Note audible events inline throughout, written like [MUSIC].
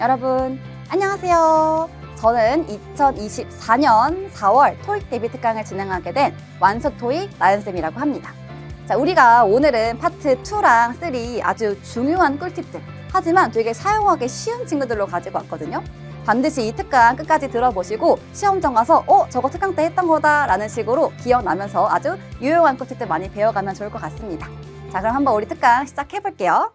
여러분 안녕하세요. 저는 2024년 4월 토익 대비 특강을 진행하게 된 완석 토익 나연쌤이라고 합니다. 자, 우리가 오늘은 파트 2랑 3 아주 중요한 꿀팁들 하지만 되게 사용하기 쉬운 친구들로 가지고 왔거든요. 반드시 이 특강 끝까지 들어보시고 시험장 가서 어 저거 특강 때 했던 거다 라는 식으로 기억나면서 아주 유용한 꿀팁들 많이 배워가면 좋을 것 같습니다. 자 그럼 한번 우리 특강 시작해 볼게요.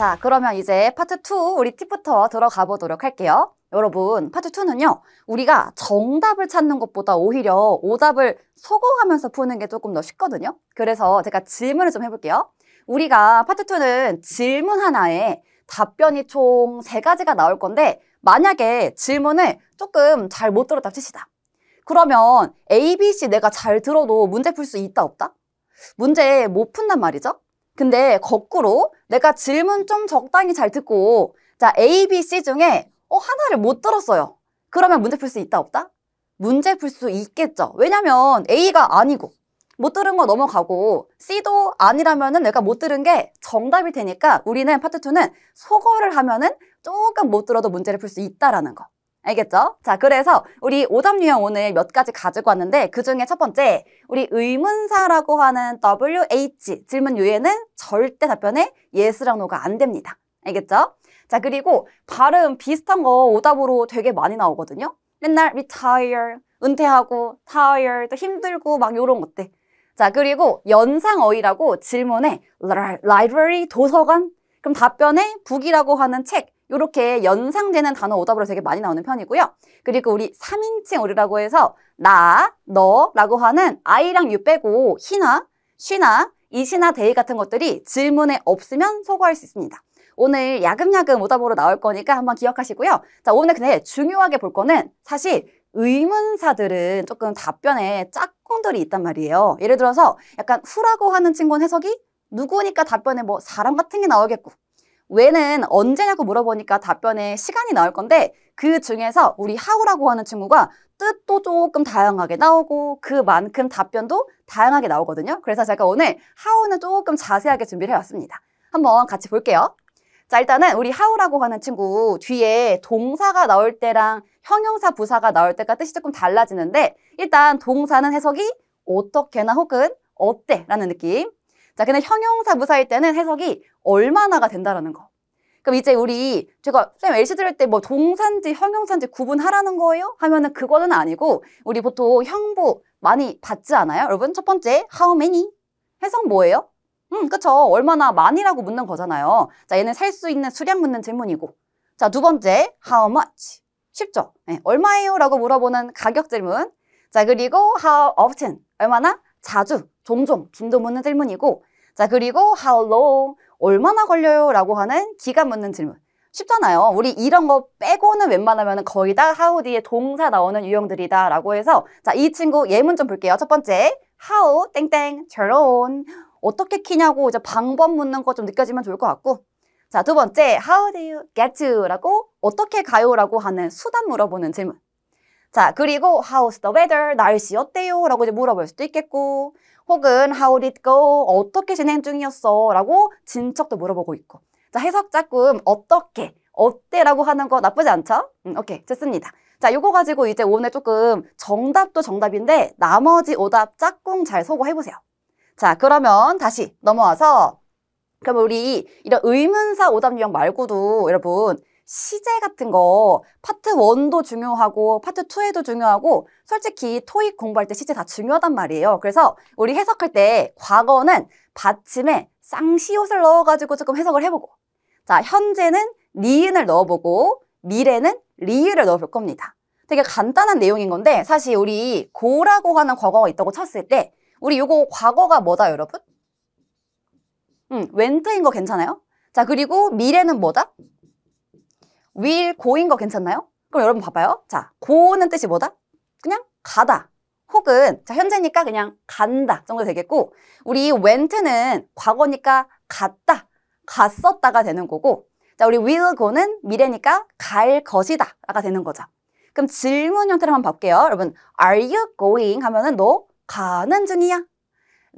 자, 그러면 이제 파트 2 우리 팁부터 들어가 보도록 할게요. 여러분, 파트 2는요, 우리가 정답을 찾는 것보다 오히려 오답을 소거하면서 푸는 게 조금 더 쉽거든요. 그래서 제가 질문을 좀 해볼게요. 우리가 파트 2는 질문 하나에 답변이 총 세가지가 나올 건데, 만약에 질문을 조금 잘 못 들었다 치시다. 그러면 A, B, C 내가 잘 들어도 문제 풀 수 있다, 없다? 문제 못 푼단 말이죠. 근데 거꾸로 내가 질문 좀 적당히 잘 듣고 자 A, B, C 중에 어 하나를 못 들었어요. 그러면 문제 풀 수 있다 없다? 문제 풀 수 있겠죠. 왜냐면 A가 아니고 못 들은 거 넘어가고 C도 아니라면은 내가 못 들은 게 정답이 되니까 우리는 파트 2는 소거를 하면은 조금 못 들어도 문제를 풀 수 있다라는 거. 알겠죠? 자, 그래서 우리 오답 유형 오늘 몇 가지 가지고 왔는데 그 중에 첫 번째, 우리 의문사라고 하는 WH 질문 요에는 절대 답변에 예 e s 랑 n 가안 됩니다. 알겠죠? 자, 그리고 발음 비슷한 거 오답으로 되게 많이 나오거든요. 맨날 retire, 은퇴하고 t i r e 또 힘들고 막 요런 것들. 자, 그리고 연상어이라고 질문에 library, 도서관, 그럼 답변에 북이라고 하는 책, 이렇게 연상되는 단어 오답으로 되게 많이 나오는 편이고요. 그리고 우리 3인칭 어류라고 해서 나, 너라고 하는 아이랑 유 빼고 희나 쉬나, 이시나 데이 같은 것들이 질문에 없으면 소거할 수 있습니다. 오늘 야금야금 오답으로 나올 거니까 한번 기억하시고요. 자, 오늘 근데 중요하게 볼 거는 사실 의문사들은 조금 답변에 짝꿍들이 있단 말이에요. 예를 들어서 약간 후라고 하는 친구는 해석이 누구니까 답변에 뭐 사람 같은 게 나오겠고 왜는 언제냐고 물어보니까 답변에 시간이 나올 건데 그 중에서 우리 하우라고 하는 친구가 뜻도 조금 다양하게 나오고 그만큼 답변도 다양하게 나오거든요. 그래서 제가 오늘 하우는 조금 자세하게 준비를 해왔습니다. 한번 같이 볼게요. 자 일단은 우리 하우라고 하는 친구 뒤에 동사가 나올 때랑 형용사 부사가 나올 때가 뜻이 조금 달라지는데 일단 동사는 해석이 어떻게나 혹은 어때 라는 느낌 자 근데 형용사 부사일 때는 해석이 얼마나가 된다라는 거. 그럼 이제 우리 제가 쌤생님 LC 들을 때 뭐 동산지 형용산지 구분하라는 거예요? 하면은 그거는 아니고 우리 보통 형부 많이 받지 않아요? 여러분 첫 번째 how many 해석 뭐예요? 음 그쵸 얼마나 많이라고 묻는 거잖아요 자 얘는 살 수 있는 수량 묻는 질문이고 자 두 번째 how much 쉽죠? 네, 얼마예요? 라고 물어보는 가격 질문 자 그리고 how often 얼마나 자주 종종 빈도 묻는 질문이고 자 그리고 how long 얼마나 걸려요? 라고 하는 기가 묻는 질문. 쉽잖아요. 우리 이런 거 빼고는 웬만하면 거의 다 how 뒤에 동사 나오는 유형들이다 라고 해서 자, 이 친구 예문 좀 볼게요. 첫 번째, how 땡땡 저런 어떻게 키냐고 이제 방법 묻는 거 좀 느껴지면 좋을 것 같고 자, 두 번째, how do you get to? 라고 어떻게 가요? 라고 하는 수단 물어보는 질문 자, 그리고 how's the weather? 날씨 어때요? 라고 이제 물어볼 수도 있겠고 혹은 how did it go? 어떻게 진행 중이었어? 라고 진척도 물어보고 있고 자 해석 작품 어떻게, 어때라고 하는 거 나쁘지 않죠? 음, 오케이 됐습니다 자이거 가지고 이제 오늘 조금 정답도 정답인데 나머지 오답 짝꿍 잘 소고 해보세요 자 그러면 다시 넘어와서 그럼 우리 이런 의문사 오답 유형 말고도 여러분 시제 같은 거 파트 원도 중요하고 파트 투에도 중요하고 솔직히 토익 공부할 때 시제 다 중요하단 말이에요. 그래서 우리 해석할 때 과거는 받침에 쌍시옷을 넣어가지고 조금 해석을 해보고 자 현재는 니은을 넣어보고 미래는 리을을 넣어볼 겁니다. 되게 간단한 내용인 건데 사실 우리 고라고 하는 과거가 있다고 쳤을 때 우리 이거 과거가 뭐다 여러분? 음, 웬트인 거 괜찮아요? 자 그리고 미래는 뭐다? will go인 거 괜찮나요? 그럼 여러분 봐봐요. 자, go는 뜻이 뭐다? 그냥 가다. 혹은 자 현재니까 그냥 간다 정도 되겠고 우리 went는 과거니까 갔다, 갔었다가 되는 거고 자 우리 will go는 미래니까 갈 것이다 가 되는 거죠. 그럼 질문 형태로만 볼게요. 여러분 are you going 하면은 너 가는 중이야.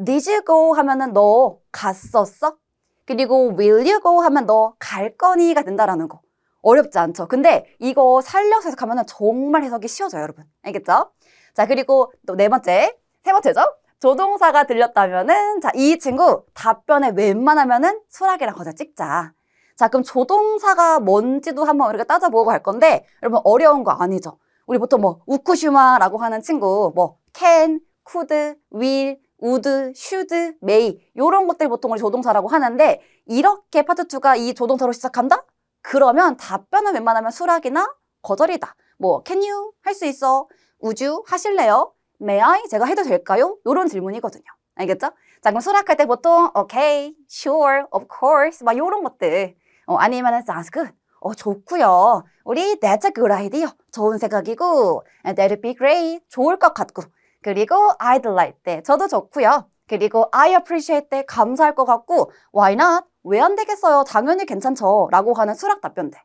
did you go 하면은 너 갔었어. 그리고 will you go 하면 너 갈 거니가 된다라는 거. 어렵지 않죠. 근데 이거 살려서 해석하면 정말 해석이 쉬워져요, 여러분. 알겠죠? 자, 그리고 또 네 번째, 세 번째죠? 조동사가 들렸다면은 자, 이 친구 답변에 웬만하면은 수락이랑 거저 찍자. 자, 그럼 조동사가 뭔지도 한번 우리가 따져보고 갈 건데 여러분 어려운 거 아니죠? 우리 보통 뭐우쿠시마라고 하는 친구 뭐 can, could, will, would, should, may 이런 것들 보통 우리 조동사라고 하는데 이렇게 파트 2가 이 조동사로 시작한다? 그러면 답변은 웬만하면 수락이나 거절이다. 뭐 can you 할 수 있어? 우주 하실래요? may I 제가 해도 될까요? 이런 질문이거든요. 알겠죠? 자 그럼 수락할 때 보통 okay, sure, of course 막 이런 것들 어, 아니면 sounds good 어, 좋고요. 우리 that's a good idea. 좋은 생각이고 that'd be great. 좋을 것 같고 그리고 I'd like 때 저도 좋고요. 그리고 I appreciate 때 감사할 것 같고 Why not? 왜 안 되겠어요? 당연히 괜찮죠 라고 하는 수락 답변들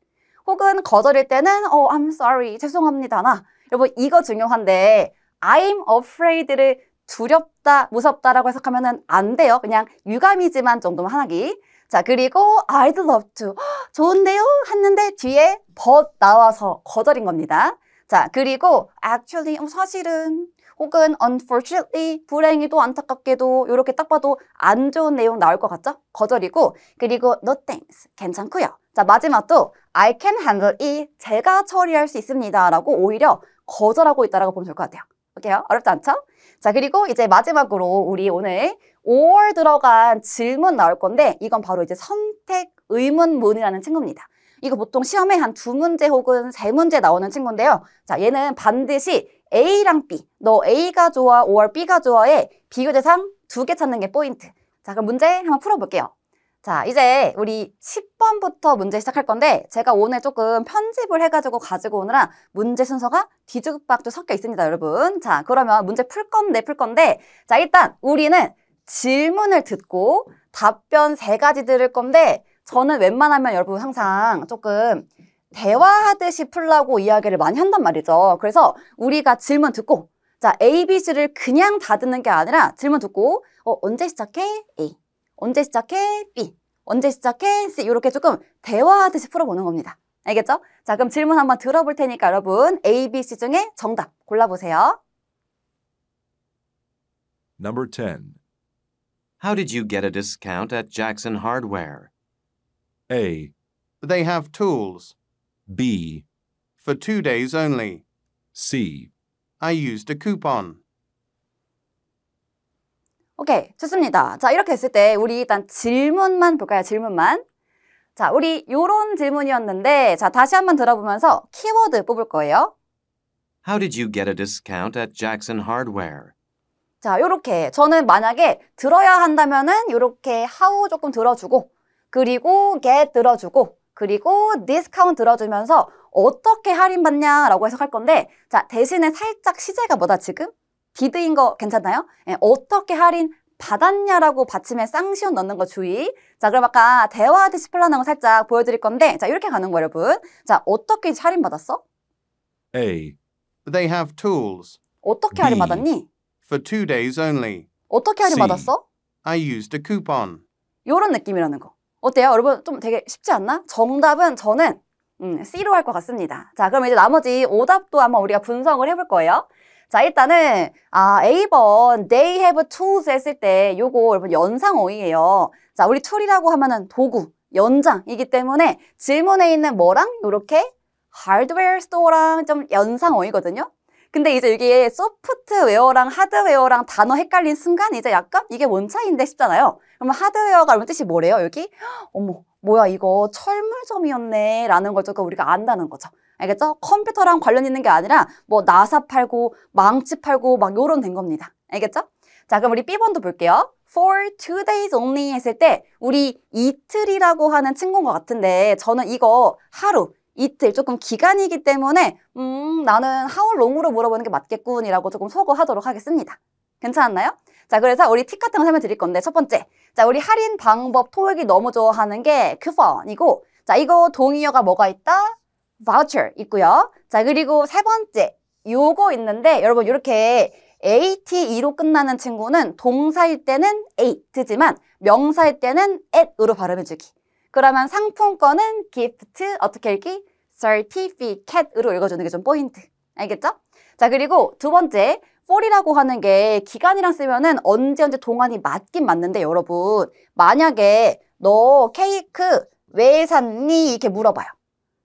혹은 거절일 때는 어, I'm sorry, 죄송합니다나 여러분 이거 중요한데 I'm afraid를 두렵다, 무섭다라고 해석하면 안 돼요 그냥 유감이지만 정도만 하기 자 그리고 I'd love to 좋은데요? 했는데 뒤에 but 나와서 거절인 겁니다 자 그리고 actually 어, 사실은 혹은 unfortunately 불행히도 안타깝게도 이렇게 딱 봐도 안 좋은 내용 나올 것 같죠? 거절이고 그리고 no thanks 괜찮고요. 자 마지막도 I can handle it 제가 처리할 수 있습니다 라고 오히려 거절하고 있다라고 보면 될 것 같아요. 오케이요? 어렵지 않죠? 자 그리고 이제 마지막으로 우리 오늘 or 들어간 질문 나올 건데 이건 바로 이제 선택 의문문이라는 친구입니다. 이거 보통 시험에 한 두 문제 혹은 세 문제 나오는 친구인데요. 자, 얘는 반드시 A랑 B. 너 A가 좋아, or B가 좋아의 비교 대상 두 개 찾는 게 포인트. 자, 그럼 문제 한번 풀어볼게요. 자, 이제 우리 10번부터 문제 시작할 건데 제가 오늘 조금 편집을 해가지고 가지고 오느라 문제 순서가 뒤죽박죽 섞여 있습니다, 여러분. 자, 그러면 문제 풀 건데 풀 건데 자, 일단 우리는 질문을 듣고 답변 세 가지 들을 건데 저는 웬만하면 여러분 항상 조금 대화하듯이 풀라고 이야기를 많이 한단 말이죠. 그래서 우리가 질문 듣고 자 A, B, C를 그냥 다 듣는 게 아니라 질문 듣고 어, 언제 시작해? A 언제 시작해? B 언제 시작해? C 이렇게 조금 대화하듯이 풀어보는 겁니다. 알겠죠? 자 그럼 질문 한번 들어볼 테니까 여러분 A, B, C 중에 정답 골라보세요. Number 10. How did you get a discount at Jackson Hardware? A. They have tools. B. For two days only. C. I used a coupon. 오케이, 좋습니다. 자, 이렇게 했을 때 우리 일단 질문만 볼까요? 질문만. 자, 우리 요런 질문이었는데 자, 다시 한번 들어보면서 키워드 뽑을 거예요. How did you get a discount at Jackson Hardware? 자, 요렇게 저는 만약에 들어야 한다면은 요렇게 how 조금 들어주고 그리고 get 들어주고 그리고 this c o u 들어주면서 어떻게 할인받냐 라고 해석할 건데 자 대신에 살짝 시제가 뭐다 지금? d 드인거 괜찮나요? 예, 어떻게 할인 받았냐라고 받침에 쌍시옷 넣는 거 주의. 자, 그럼 아까 대화 디스플레이하는 거 살짝 보여드릴 건데, 자, 이렇게 가는 거예요, 여러분. 자, 어떻게 할인 받았어? A. They have tools. 어떻게 할인 받았니? For two days only. 어떻게 할인 받았어? I used a coupon. 요런 느낌이라는 거. 어때요? 여러분 좀 되게 쉽지 않나? 정답은 저는 음, C로 할 것 같습니다. 자, 그럼 이제 나머지 오답도 한번 우리가 분석을 해볼 거예요. 자, 일단은 아, A번 they have tools 했을 때 요거 여러분 연상어이에요 자, 우리 툴이라고 하면은 도구, 연장이기 때문에 질문에 있는 뭐랑 요렇게 hardware store랑 좀연상어이거든요 근데 이제 이게 소프트웨어랑 하드웨어랑 단어 헷갈린 순간 이제 약간 이게 뭔 차이인데 싶잖아요. 그러면 하드웨어가 이런 뜻이 뭐래요? 여기 어머 뭐야 이거 철물점이었네 라는 걸 조금 우리가 안다는 거죠. 알겠죠? 컴퓨터랑 관련 있는 게 아니라 뭐 나사 팔고 망치 팔고 막 요런 된 겁니다. 알겠죠? 자 그럼 우리 B번도 볼게요. for two days only 했을 때 우리 이틀이라고 하는 친구인 것 같은데 저는 이거 하루 이틀 조금 기간이기 때문에 음 나는 하울 롱으로 물어보는 게 맞겠군이라고 조금 소거하도록 하겠습니다. 괜찮았나요? 자, 그래서 우리 팁 같은 거 설명드릴 건데 첫 번째, 자 우리 할인 방법 토익이 너무 좋아하는 게 쿠폰이고 자 이거 동의어가 뭐가 있다? voucher 있고요. 자 그리고 세 번째 요거 있는데 여러분 이렇게 ATE로 끝나는 친구는 동사일 때는 e i g 지만 명사일 때는 at으로 발음해주기. 그러면 상품권은 기프트 어떻게 읽기? certificate으로 읽어주는 게 좀 포인트. 알겠죠? 자, 그리고 두 번째, for이라고 하는 게 기간이랑 쓰면은 언제 언제 동안이 맞긴 맞는데 여러분 만약에 너 케이크 왜 샀니? 이렇게 물어봐요.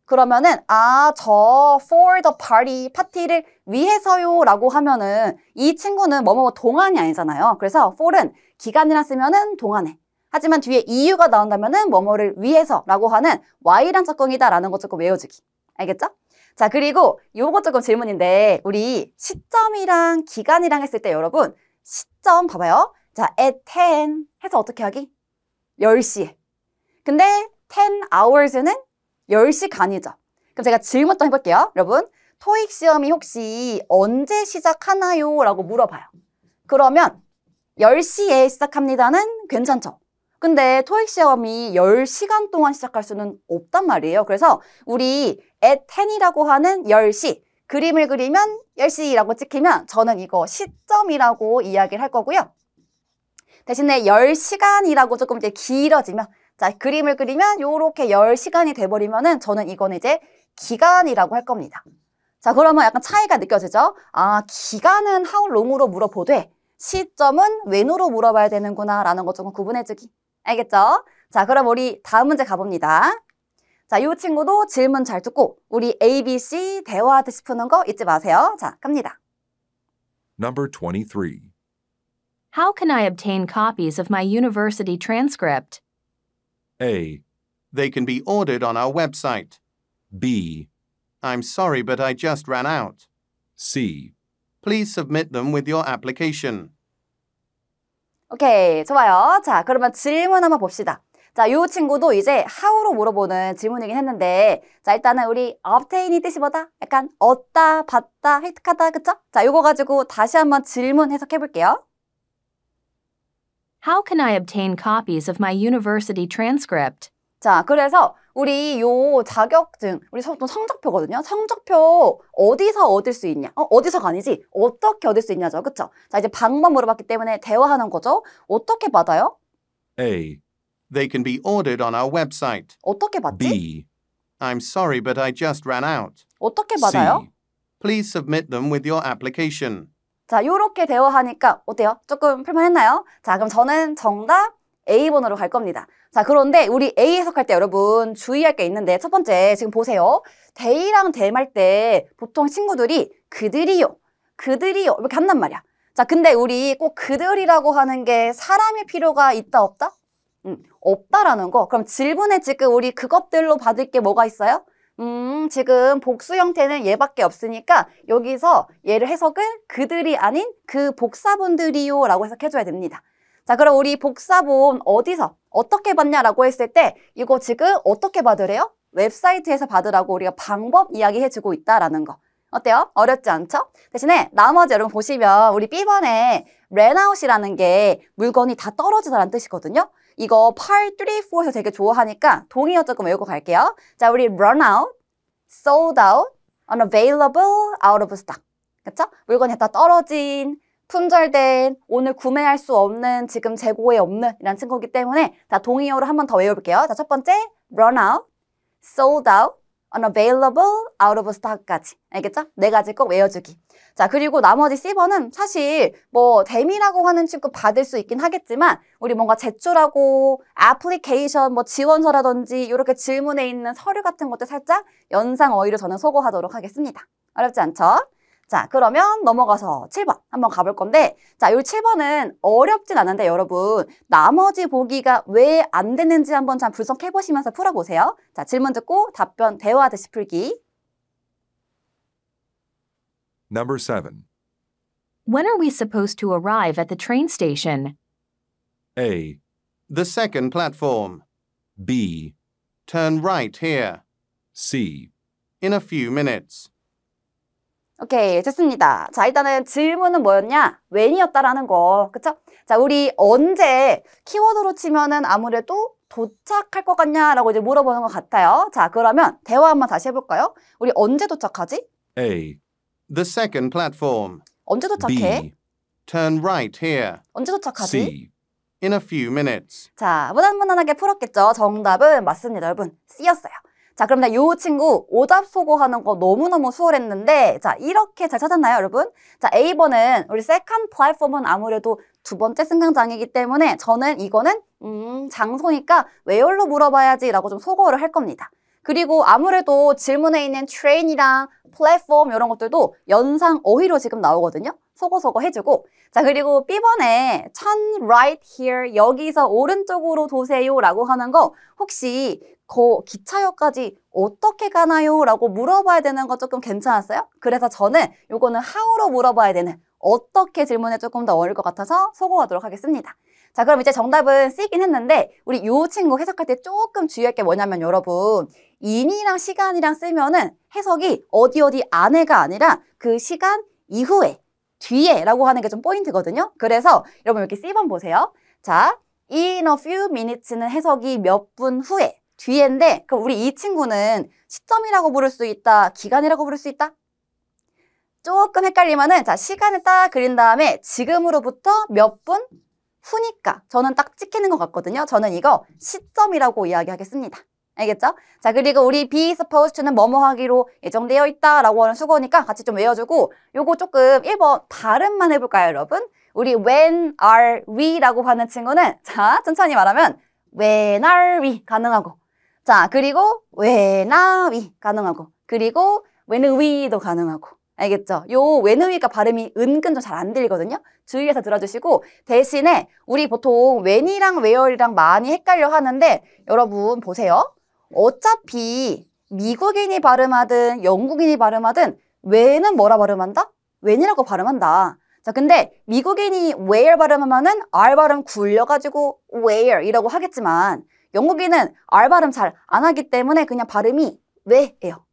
그러면은 아저 for the party 파티를 위해서요 라고 하면은 이 친구는 뭐뭐 동안이 아니잖아요 그래서 for은 기간이랑 쓰면은 동안에 하지만 뒤에 이유가 나온다면은 뭐뭐를 위해서라고 하는 why란 작동이다라는 것 조금 외워주기. 알겠죠? 자, 그리고 요거 조금 질문인데 우리 시점이랑 기간이랑 했을 때 여러분 시점 봐봐요. 자, at 10 해서 어떻게 하기? 10시에. 근데 10 hours는 10시 간이죠. 그럼 제가 질문 또 해볼게요. 여러분, 토익 시험이 혹시 언제 시작하나요? 라고 물어봐요. 그러면 10시에 시작합니다는 괜찮죠? 근데 토익 시험이 10시간 동안 시작할 수는 없단 말이에요. 그래서 우리 at 10이라고 하는 10시 그림을 그리면 10시라고 찍히면 저는 이거 시점이라고 이야기를 할 거고요. 대신에 10시간이라고 조금 이제 길어지면 자 그림을 그리면 이렇게 10시간이 돼버리면 은 저는 이건 이제 기간이라고 할 겁니다. 자 그러면 약간 차이가 느껴지죠? 아 기간은 how long으로 물어보되 시점은 when으로 물어봐야 되는구나 라는 것 조금 구분해주기 알겠죠? 자, 그럼 우리 다음 문제 가봅니다. 자, 이 친구도 질문 잘 듣고 우리 A, B, C 대화하듯이 푸는 거 잊지 마세요. 자, 갑니다. Number 23. How can I obtain copies of my university transcript? A. They can be ordered on our website. B. I'm sorry, but I just ran out. C. Please submit them with your application. 오케이, 좋아요. 자, 그러면 질문 한번 봅시다. 자, 이 친구도 이제 how로 물어보는 질문이긴 했는데 자, 일단은 우리 obtain이 뜻이 뭐다? 약간 얻다, 받다, 획득하다, 그쵸? 자, 요거 가지고 다시 한번 질문 해석해 볼게요. How can I obtain copies of my university transcript? 자, 그래서 우리 요 자격증, 우리 보통 성적표거든요. 성적표 어디서 얻을 수 있냐? 어, 어디서가 아니지? 어떻게 얻을 수 있냐죠. 그쵸? 자, 이제 방법 물어봤기 때문에 대화하는 거죠. 어떻게 받아요? A. They can be ordered on our website. 어떻게 받지? B. I'm sorry, but I just ran out. 어떻게 받아요? C. Please submit them with your application. 자, 요렇게 대화하니까 어때요? 조금 풀만했나요? 자, 그럼 저는 정답 A번호로 갈 겁니다. 자, 그런데 우리 A 해석할 때 여러분 주의할 게 있는데 첫 번째 지금 보세요. 데이랑 데말 때 보통 친구들이 그들이요, 그들이요 이렇게 한단 말이야. 자, 근데 우리 꼭 그들이라고 하는 게 사람의 필요가 있다 없다? 음, 없다라는 거. 그럼 질문에 지금 우리 그것들로 받을 게 뭐가 있어요? 음, 지금 복수 형태는 얘밖에 없으니까 여기서 얘를 해석은 그들이 아닌 그 복사분들이요 라고 해석해줘야 됩니다. 자, 그럼 우리 복사본 어디서 어떻게 받냐라고 했을 때 이거 지금 어떻게 받으래요? 웹사이트에서 받으라고 우리가 방법 이야기해주고 있다라는 거. 어때요? 어렵지 않죠? 대신에 나머지 여러분 보시면 우리 B번에 랜아웃이라는 게 물건이 다 떨어지다라는 뜻이거든요. 이거 8, 3, 4에서 되게 좋아하니까 동의어 조금 외우고 갈게요. 자, 우리 run out, sold out, unavailable, out of stock. 그쵸? 물건이 다 떨어진, 품절된 오늘 구매할 수 없는 지금 재고에 없는 이란 친구기 이 때문에 자 동의어로 한 번 더 외워볼게요. 자 첫 번째 run out, sold out, unavailable, out of stock까지 알겠죠? 네 가지 꼭 외워주기 자 그리고 나머지 C번은 사실 뭐 데미라고 하는 친구 받을 수 있긴 하겠지만 우리 뭔가 제출하고 애플리케이션 뭐 지원서라든지 이렇게 질문에 있는 서류 같은 것들 살짝 연상 어휘로 저는 소거하도록 하겠습니다 어렵지 않죠? 자, 그러면 넘어가서 7번 한번 가볼 건데 자, 이 7번은 어렵진 않은데 여러분 나머지 보기가 왜 안 되는지 한번 참 분석해보시면서 풀어보세요. 자, 질문 듣고 답변 대화하듯이 풀기. Number 7. When are we supposed to arrive at the train station? A. The second platform. B. Turn right here. C. In a few minutes. 오케이 됐습니다. 자 일단은 질문은 뭐였냐? w 이었다라는거 그쵸? 자 우리 언제 키워드로 치면은 아무래도 도착할 것 같냐라고 이제 물어보는 것 같아요. 자 그러면 대화 한번 다시 해볼까요? 우리 언제 도착하지? A. The second platform. 언제 도착해? B. Turn right here. 언제 도착하지? C. In a few minutes. 자 무난무난하게 풀었겠죠? 정답은 맞습니다 여러분 C였어요. 자, 그럼 나요 친구 오답 소고하는거 너무너무 수월했는데 자, 이렇게 잘 찾았나요, 여러분? 자, A번은 우리 세컨 플랫폼은 아무래도 두 번째 승강장이기 때문에 저는 이거는 음, 장소니까 웨얼로 물어봐야지 라고 좀 소거를 할 겁니다. 그리고 아무래도 질문에 있는 트레인이랑 플랫폼 이런 것들도 연상 어휘로 지금 나오거든요. 소거소거 해주고 자, 그리고 B번에 turn right here, 여기서 오른쪽으로 도세요 라고 하는 거 혹시 거 기차역까지 어떻게 가나요? 라고 물어봐야 되는 거 조금 괜찮았어요? 그래서 저는 요거는 how로 물어봐야 되는 어떻게 질문에 조금 더 어울릴 것 같아서 소고하도록 하겠습니다. 자 그럼 이제 정답은 C긴 했는데 우리 요 친구 해석할 때 조금 주의할 게 뭐냐면 여러분 인이랑 시간이랑 쓰면은 해석이 어디 어디 안에가 아니라 그 시간 이후에 뒤에라고 하는 게 좀 포인트거든요. 그래서 여러분 이렇게 C번 보세요. 자, in a few minutes는 해석이 몇 분 후에 뒤에인데 그럼 우리 이 친구는 시점이라고 부를 수 있다, 기간이라고 부를 수 있다? 조금 헷갈리면은 자 시간을 딱 그린 다음에 지금으로부터 몇 분 후니까 저는 딱 찍히는 것 같거든요. 저는 이거 시점이라고 이야기하겠습니다. 알겠죠? 자 그리고 우리 be supposed to는 뭐뭐 하기로 예정되어 있다 라고 하는 수거니까 같이 좀 외워주고 요거 조금 1번 발음만 해볼까요 여러분? 우리 when are we 라고 하는 친구는 자 천천히 말하면 when are we 가능하고 자 그리고 when are we 가능하고 그리고 when we도 가능하고 알겠죠? 요 when we가 발음이 은근 좀 잘 안 들리거든요 주의해서 들어주시고 대신에 우리 보통 when이랑 where이랑 많이 헷갈려 하는데 여러분 보세요 어차피 미국인이 발음하든 영국인이 발음하든 왜는 뭐라 발음한다? 웬이라고 발음한다. 자, 근데 미국인이 where 발음하면은 r 발음 굴려가지고 where 이라고 하겠지만 영국인은 r 발음 잘 안 하기 때문에 그냥 발음이 왜예요.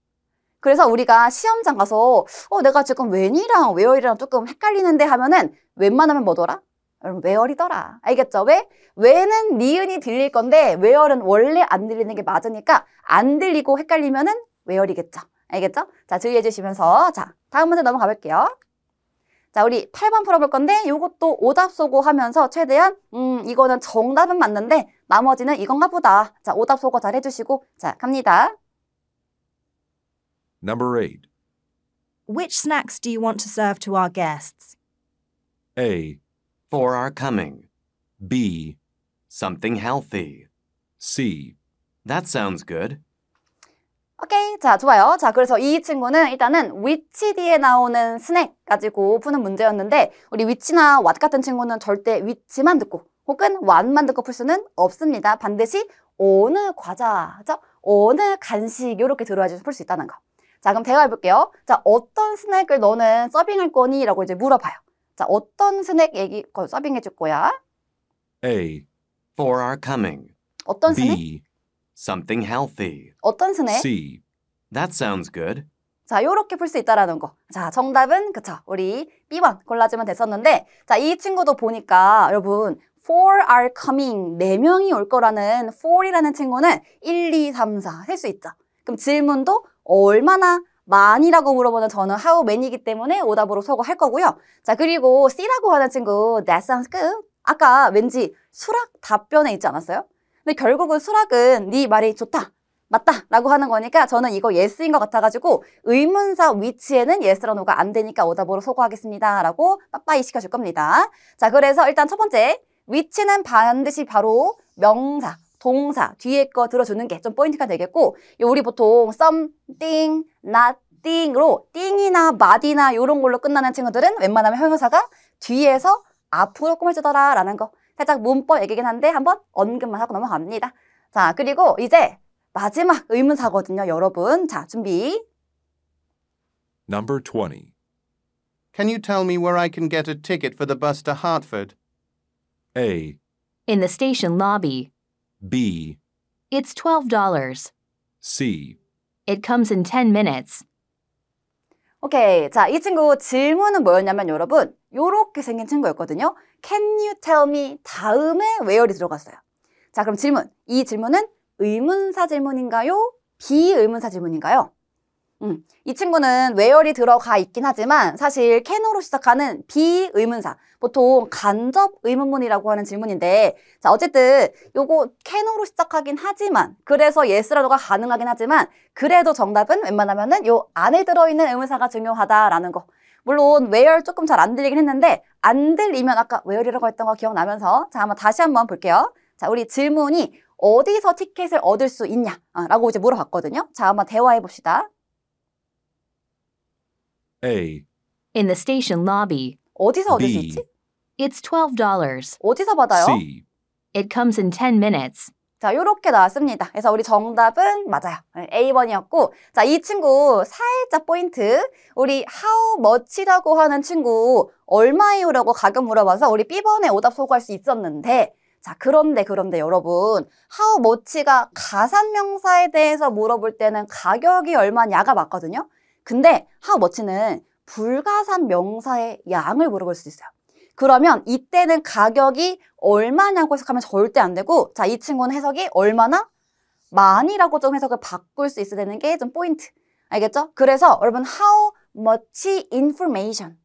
그래서 우리가 시험장 가서 어 내가 지금 when이랑 where이랑 조금 헷갈리는데 하면은 웬만하면 뭐더라? 여러분 외얼이더라. 알겠죠? 왜? 왜는 니은이 들릴 건데 외얼은 원래 안 들리는 게 맞으니까 안 들리고 헷갈리면은 외얼이겠죠. 알겠죠? 자, 주의해 주시면서 자, 다음 문제 넘어가 볼게요. 자, 우리 8번 풀어볼 건데 이것도 오답 소고 하면서 최대한 음, 이거는 정답은 맞는데 나머지는 이건가 보다. 자, 오답 소고 잘 해주시고 자, 갑니다. Number 8 Which snacks do you want to serve to our guests? A. for our coming. B. Something healthy. C. That sounds good. 오케이, 자 좋아요. 자 그래서 이 친구는 일단은 위치 뒤에 나오는 스낵 가지고 푸는 문제였는데 우리 위치나 왓 같은 친구는 절대 위치만 듣고 혹은 완만 듣고 풀 수는 없습니다. 반드시 어느 과자죠? 어느 간식 이렇게 들어야지 풀 수 있다는 거. 자 그럼 대화해볼게요. 자 어떤 스낵을 너는 서빙할 거니? 라고 이제 물어봐요. 자, 어떤 스낵 얘기 걸 서빙해 줄 거야? A. For our coming. 어떤 스낵? B. Something healthy. 어떤 스낵? C. That sounds good. 자, 요렇게 풀 수 있다라는 거. 자, 정답은 그쵸. 우리 B번 골라주면 됐었는데 자, 이 친구도 보니까 여러분 for a r coming 네 명이 올 거라는 for이라는 친구는 1, 2, 3, 4셀수 있죠. 그럼 질문도 얼마나 만이라고 물어보는 저는 how many이기 때문에 오답으로 서고할 거고요. 자, 그리고 C라고 하는 친구 that sounds good. 아까 왠지 수락 답변에 있지 않았어요? 근데 결국은 수락은 네 말이 좋다. 맞다 라고 하는 거니까 저는 이거 yes인 것 같아가지고 의문사 위치에는 yes라 no가 안 되니까 오답으로 소고하겠습니다 라고 빠빠이 시켜줄 겁니다 자 그래서 일단 첫 번째 위치는 반드시 바로 명사 동사 뒤에 거 들어주는 게 좀 포인트가 되겠고 우리 보통 something, nothing으로 띵이나 마디나 이런 걸로 끝나는 친구들은 웬만하면 형용사가 뒤에서 앞으로 꿈을 주더라 라는 거 살짝 문법 얘기긴 한데 한번 언급만 하고 넘어갑니다 자 그리고 이제 마지막 의문사거든요 여러분 자 준비 Number 20 Can you tell me where I can get a ticket for the bus to Hartford? A. In the station lobby. B. It's $12. C. It comes in 10 minutes. 오케이. 자, 이 친구 질문은 뭐였냐면 여러분, 요렇게 생긴 친구였거든요. Can you tell me 다음에 where이 들어갔어요. 자, 그럼 질문. 이 질문은 의문사 질문인가요? 비의문사 질문인가요? 음, 이 친구는 w h e 이 들어가 있긴 하지만 사실 c a 으로 시작하는 비의문사 보통 간접 의문문이라고 하는 질문인데 자 어쨌든 요거 c a 으로 시작하긴 하지만 그래서 예스라도가 가능하긴 하지만 그래도 정답은 웬만하면은 요 안에 들어있는 의문사가 중요하다라는 거 물론 w h e 조금 잘 안 들리긴 했는데 안 들리면 아까 w h e 이라고 했던 거 기억나면서 자 한번 다시 한번 볼게요 자 우리 질문이 어디서 티켓을 얻을 수 있냐? 라고 이제 물어봤거든요. 자, 한번 대화해 봅시다. A. In the station lobby. 어디서 얻을 수 B. 있지? It's $12. 어디서 받아요? C. It comes in 10 minutes. 자, 요렇게 나왔습니다. 그래서 우리 정답은 맞아요. 네, A번이었고 자, 이 친구 살짝 포인트. 우리 how much라고 하는 친구 얼마요 라고 가격 물어봐서 우리 B번에 오답 소구할 수 있었는데 자, 그런데 그런데 여러분 how much가 가산명사에 대해서 물어볼 때는 가격이 얼마냐가 맞거든요. 근데 하우머치는 불가산 명사의 양을 물어볼 수 있어요. 그러면 이때는 가격이 얼마냐고 해석하면 절대 안 되고 자 이 친구는 해석이 얼마나 많이라고 좀 해석을 바꿀 수 있어야 되는 게 좀 포인트 알겠죠? 그래서 여러분 how much information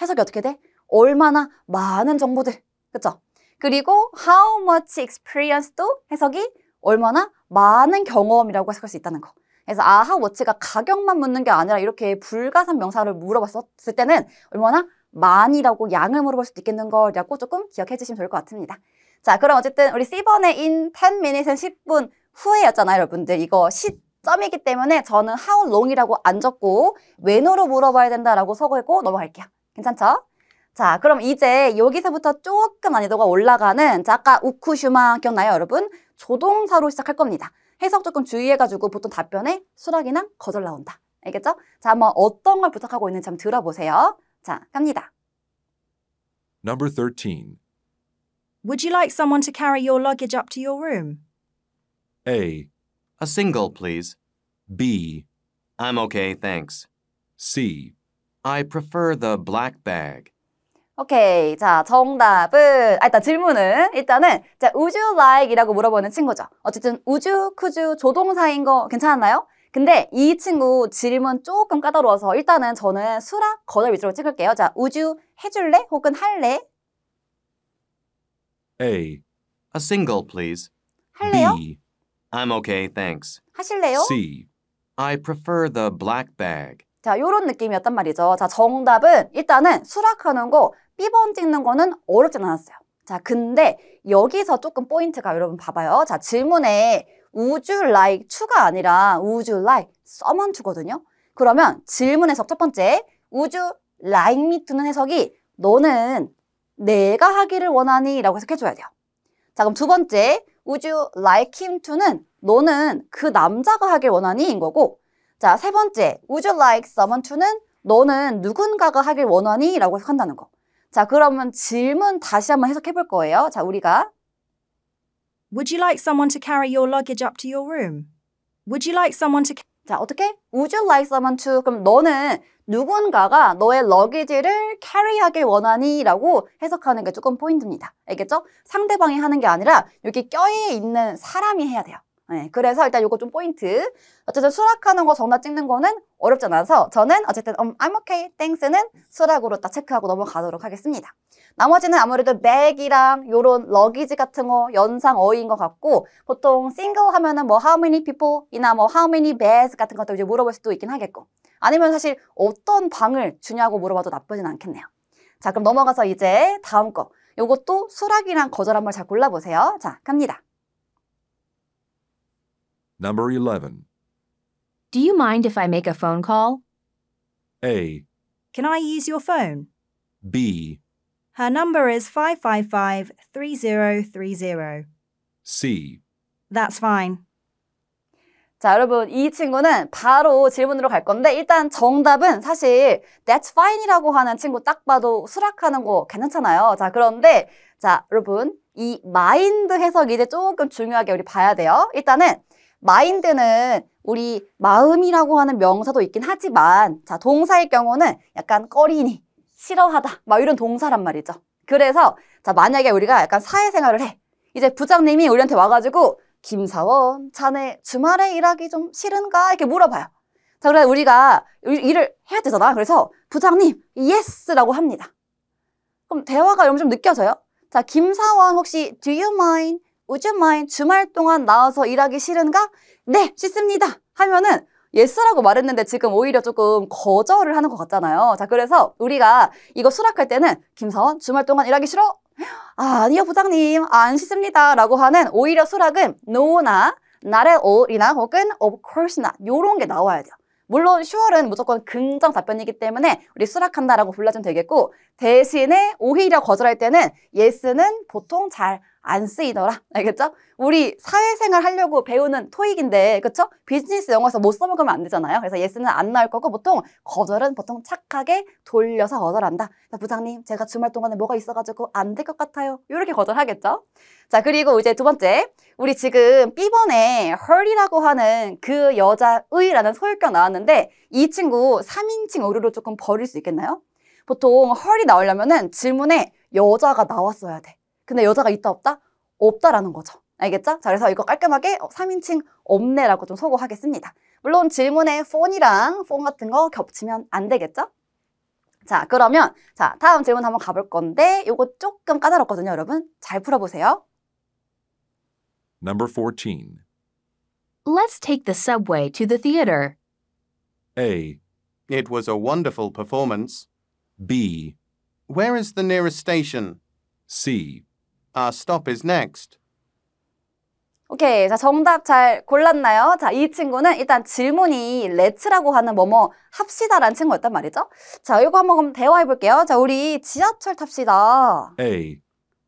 해석이 어떻게 돼? 얼마나 많은 정보들 그죠 그리고 how much experience도 해석이 얼마나 많은 경험이라고 해석할 수 있다는 거 그래서 아하 워치가 가격만 묻는 게 아니라 이렇게 불가산 명사를 물어봤었을 때는 얼마나 많이라고 양을 물어볼 수도 있겠는 거라고 조금 기억해 주시면 좋을 것 같습니다. 자, 그럼 어쨌든 우리 C번의 in 10 minute은 10분 후에였잖아요, 여러분들. 이거 시점이기 때문에 저는 how long이라고 안 적고 when으로 물어봐야 된다라고 서고했고 넘어갈게요. 괜찮죠? 자, 그럼 이제 여기서부터 조금 난이도가 올라가는 자, 아까 우쿠슈마 기억나요, 여러분? 조동사로 시작할 겁니다. 해석 조금 주의해가지고 보통 답변에 수락이나 거절 나온다. 알겠죠? 자, 한번 어떤 걸 부탁하고 있는지 한번 들어보세요. 자, 갑니다. Number 13. Would you like someone to carry your luggage up to your room? A. A single, please. B. I'm okay, thanks. C. I prefer the black bag. 오케이. 자, 정답은 아, 일단 질문은 일단은 자, would you like이라고 물어보는 친구죠. 어쨌든 would you, could you 조동사인 거 괜찮았나요? 근데 이 친구 질문 조금 까다로워서 일단은 저는 수락 거절 위주로 찍을게요. 자, would you 해줄래? 혹은 할래? A. A single, please. 할래요? B. I'm okay, thanks. 하실래요? C. I prefer the black bag. 자, 요런 느낌이었단 말이죠. 자, 정답은 일단은 수락하는 거 B번 찍는 거는 어렵진 않았어요. 자, 근데 여기서 조금 포인트가 여러분 봐봐요. 자, 질문에 우주 like 추가 아니라 우주 like 써만 추거든요. 그러면 질문에서 첫 번째 우주 like me to는 해석이 너는 내가 하기를 원하니 라고 해석해줘야 돼요. 자, 그럼 두 번째 우주 like him to는 너는 그 남자가 하길 원하니 인 거고 자, 세 번째 우주 like someone to는 너는 누군가가 하길 원하니 라고 해석한다는 거. 자, 그러면 질문 다시 한번 해석해 볼 거예요. 자, 우리가 Would you like someone to carry your luggage up to your room? Would you like someone to 자, 어떻게? Would you like someone to 그럼 너는 누군가가 너의 러기지를 캐리하길 원하니? 라고 해석하는 게 조금 포인트입니다. 알겠죠? 상대방이 하는 게 아니라 여기 껴에 있는 사람이 해야 돼요. 네, 그래서 일단 요거 좀 포인트. 어쨌든 수락하는 거 정답 찍는 거는 어렵지 않아서 저는 어쨌든 um, I'm okay, thanks는 수락으로 딱 체크하고 넘어가도록 하겠습니다. 나머지는 아무래도 bag이랑 요런 러기지 같은 거 연상 어휘인 것 같고 보통 single 하면은 뭐 how many people 이나 뭐 how many beds 같은 것도 이제 물어볼 수도 있긴 하겠고 아니면 사실 어떤 방을 주냐고 물어봐도 나쁘진 않겠네요. 자 그럼 넘어가서 이제 다음 거 요것도 수락이랑 거절한 번잘 골라보세요. 자 갑니다. Number 11. Do you mind if I make a phone call? A. Can I use your phone? B. Her number is 555 3030. C. That's fine. 자, 여러분, 이 친구는 바로 질문으로 갈 건데, 일단 정답은 사실 that's fine이라고 하는 친구 딱 봐도 수락하는 거 괜찮잖아요. 자, 그런데, 자, 여러분, 이 마인드 해석이 이제 조금 중요하게 우리 봐야 돼요. 일단은 마인드는 우리 마음이라고 하는 명사도 있긴 하지만 자동사의 경우는 약간 꺼리니, 싫어하다 막 이런 동사란 말이죠. 그래서 자 만약에 우리가 약간 사회생활을 해 이제 부장님이 우리한테 와가지고 김사원 자네 주말에 일하기 좀 싫은가 이렇게 물어봐요. 자그래 우리가 일을 해야 되잖아. 그래서 부장님 예스라고 합니다. 그럼 대화가 좀 느껴져요. 자 김사원 혹시 do you mind Would you mind 주말 동안 나와서 일하기 싫은가? 네, 싫습니다. 하면은 예스라고 말했는데 지금 오히려 조금 거절을 하는 것 같잖아요. 자, 그래서 우리가 이거 수락할 때는 김사원 주말 동안 일하기 싫어? 아, 아니요, 부장님. 안 싫습니다. 라고 하는 오히려 수락은 no나 not at all이나 혹은 of course나 요런 게 나와야 돼요. 물론 슈얼은 무조건 긍정 답변이기 때문에 우리 수락한다라고 불러주면 되겠고 대신에 오히려 거절할 때는 예스는 보통 잘안 쓰이더라. [LAUGHS] 알겠죠? 우리 사회생활 하려고 배우는 토익인데, 그쵸? 비즈니스 영어에서 못 써먹으면 안 되잖아요. 그래서 예스는 안 나올 거고, 보통 거절은 보통 착하게 돌려서 거절한다. 부장님, 제가 주말 동안에 뭐가 있어가지고 안 될 것 같아요. 이렇게 거절하겠죠? 자, 그리고 이제 두 번째. 우리 지금 B번에 h e 이라고 하는 그 여자의라는 소유격 나왔는데, 이 친구 3인칭 어류로 조금 버릴 수 있겠나요? 보통 h e 이 나오려면은 질문에 여자가 나왔어야 돼. 근데 여자가 있다 없다? 없다라는 거죠. 알겠죠? 자, 그래서 이거 깔끔하게 3인칭 어, 없네라고 좀소고하겠습니다 물론 질문에 폰이랑 폰 같은 거 겹치면 안 되겠죠? 자, 그러면 자 다음 질문 한번 가볼 건데 이거 조금 까다롭거든요, 여러분. 잘 풀어보세요. Number 14. Let's take the subway to the theater. A. It was a wonderful performance. B. Where is the nearest station? C. Our uh, stop is next. 오케이. 자, 정답 잘 골랐나요? 자, 이 친구는 일단 질문이 let's라고 하는 뭐뭐 합시다라는 친구였단 말이죠. 자, 이거 한번 그럼 대화해 볼게요. 자, 우리 지하철 탑시다. A.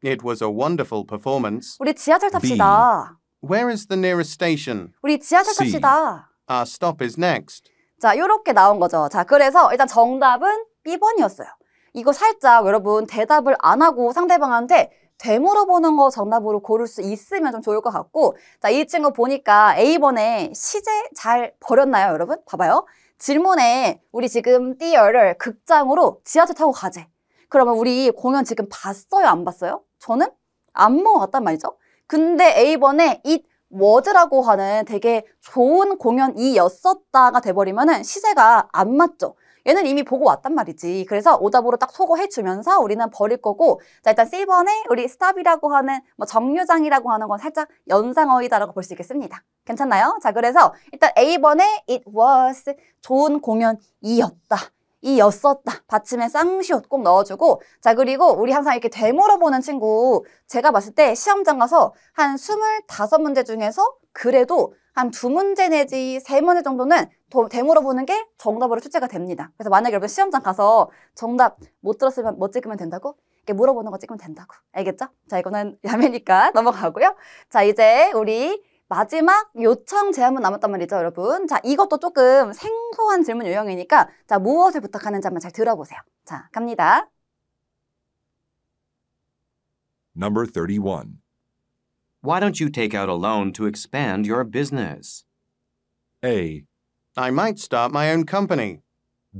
It was a wonderful performance. 우리 지하철 탑시다. Where is the nearest station? 우리 지하철 C. 탑시다. Our uh, stop is next. 자, 요렇게 나온 거죠. 자, 그래서 일단 정답은 B번이었어요. 이거 살짝 여러분 대답을 안 하고 상대방한테 되물어보는 거 정답으로 고를 수 있으면 좀 좋을 것 같고 자, 이 친구 보니까 A번에 시제 잘 버렸나요, 여러분? 봐봐요. 질문에 우리 지금 띠어를 극장으로 지하철 타고 가재. 그러면 우리 공연 지금 봤어요, 안 봤어요? 저는 안 본것 단 말이죠. 근데 A번에 it 워즈라고 하는 되게 좋은 공연이었었다가 돼버리면 은 시제가 안 맞죠. 얘는 이미 보고 왔단 말이지. 그래서 오답으로 딱 소거해 주면서 우리는 버릴 거고 자 일단 C번에 우리 스탑이라고 하는 뭐 정류장이라고 하는 건 살짝 연상어이다라고 볼 수 있겠습니다. 괜찮나요? 자 그래서 일단 A번에 it was 좋은 공연이었다. 이였었다. 받침에 쌍시옷 꼭 넣어주고 자 그리고 우리 항상 이렇게 되물어보는 친구 제가 봤을 때 시험장 가서 한 스물다섯 문제 중에서 그래도 한 두 문제 내지 세 문제 정도는 도, 되물어보는 게 정답으로 출제가 됩니다. 그래서 만약에 여러분 시험장 가서 정답 못 들었으면 뭐 찍으면 된다고? 이렇게 물어보는 거 찍으면 된다고. 알겠죠? 자, 이거는 [LAUGHS] 야매니까 넘어가고요. 자, 이제 우리 마지막 요청 제안문 남았단 말이죠, 여러분. 자, 이것도 조금 생소한 질문 유형이니까 자, 무엇을 부탁하는지 한번 잘 들어보세요. 자, 갑니다. Number 31. Why don't you take out a loan to expand your business? A. I might start my own company.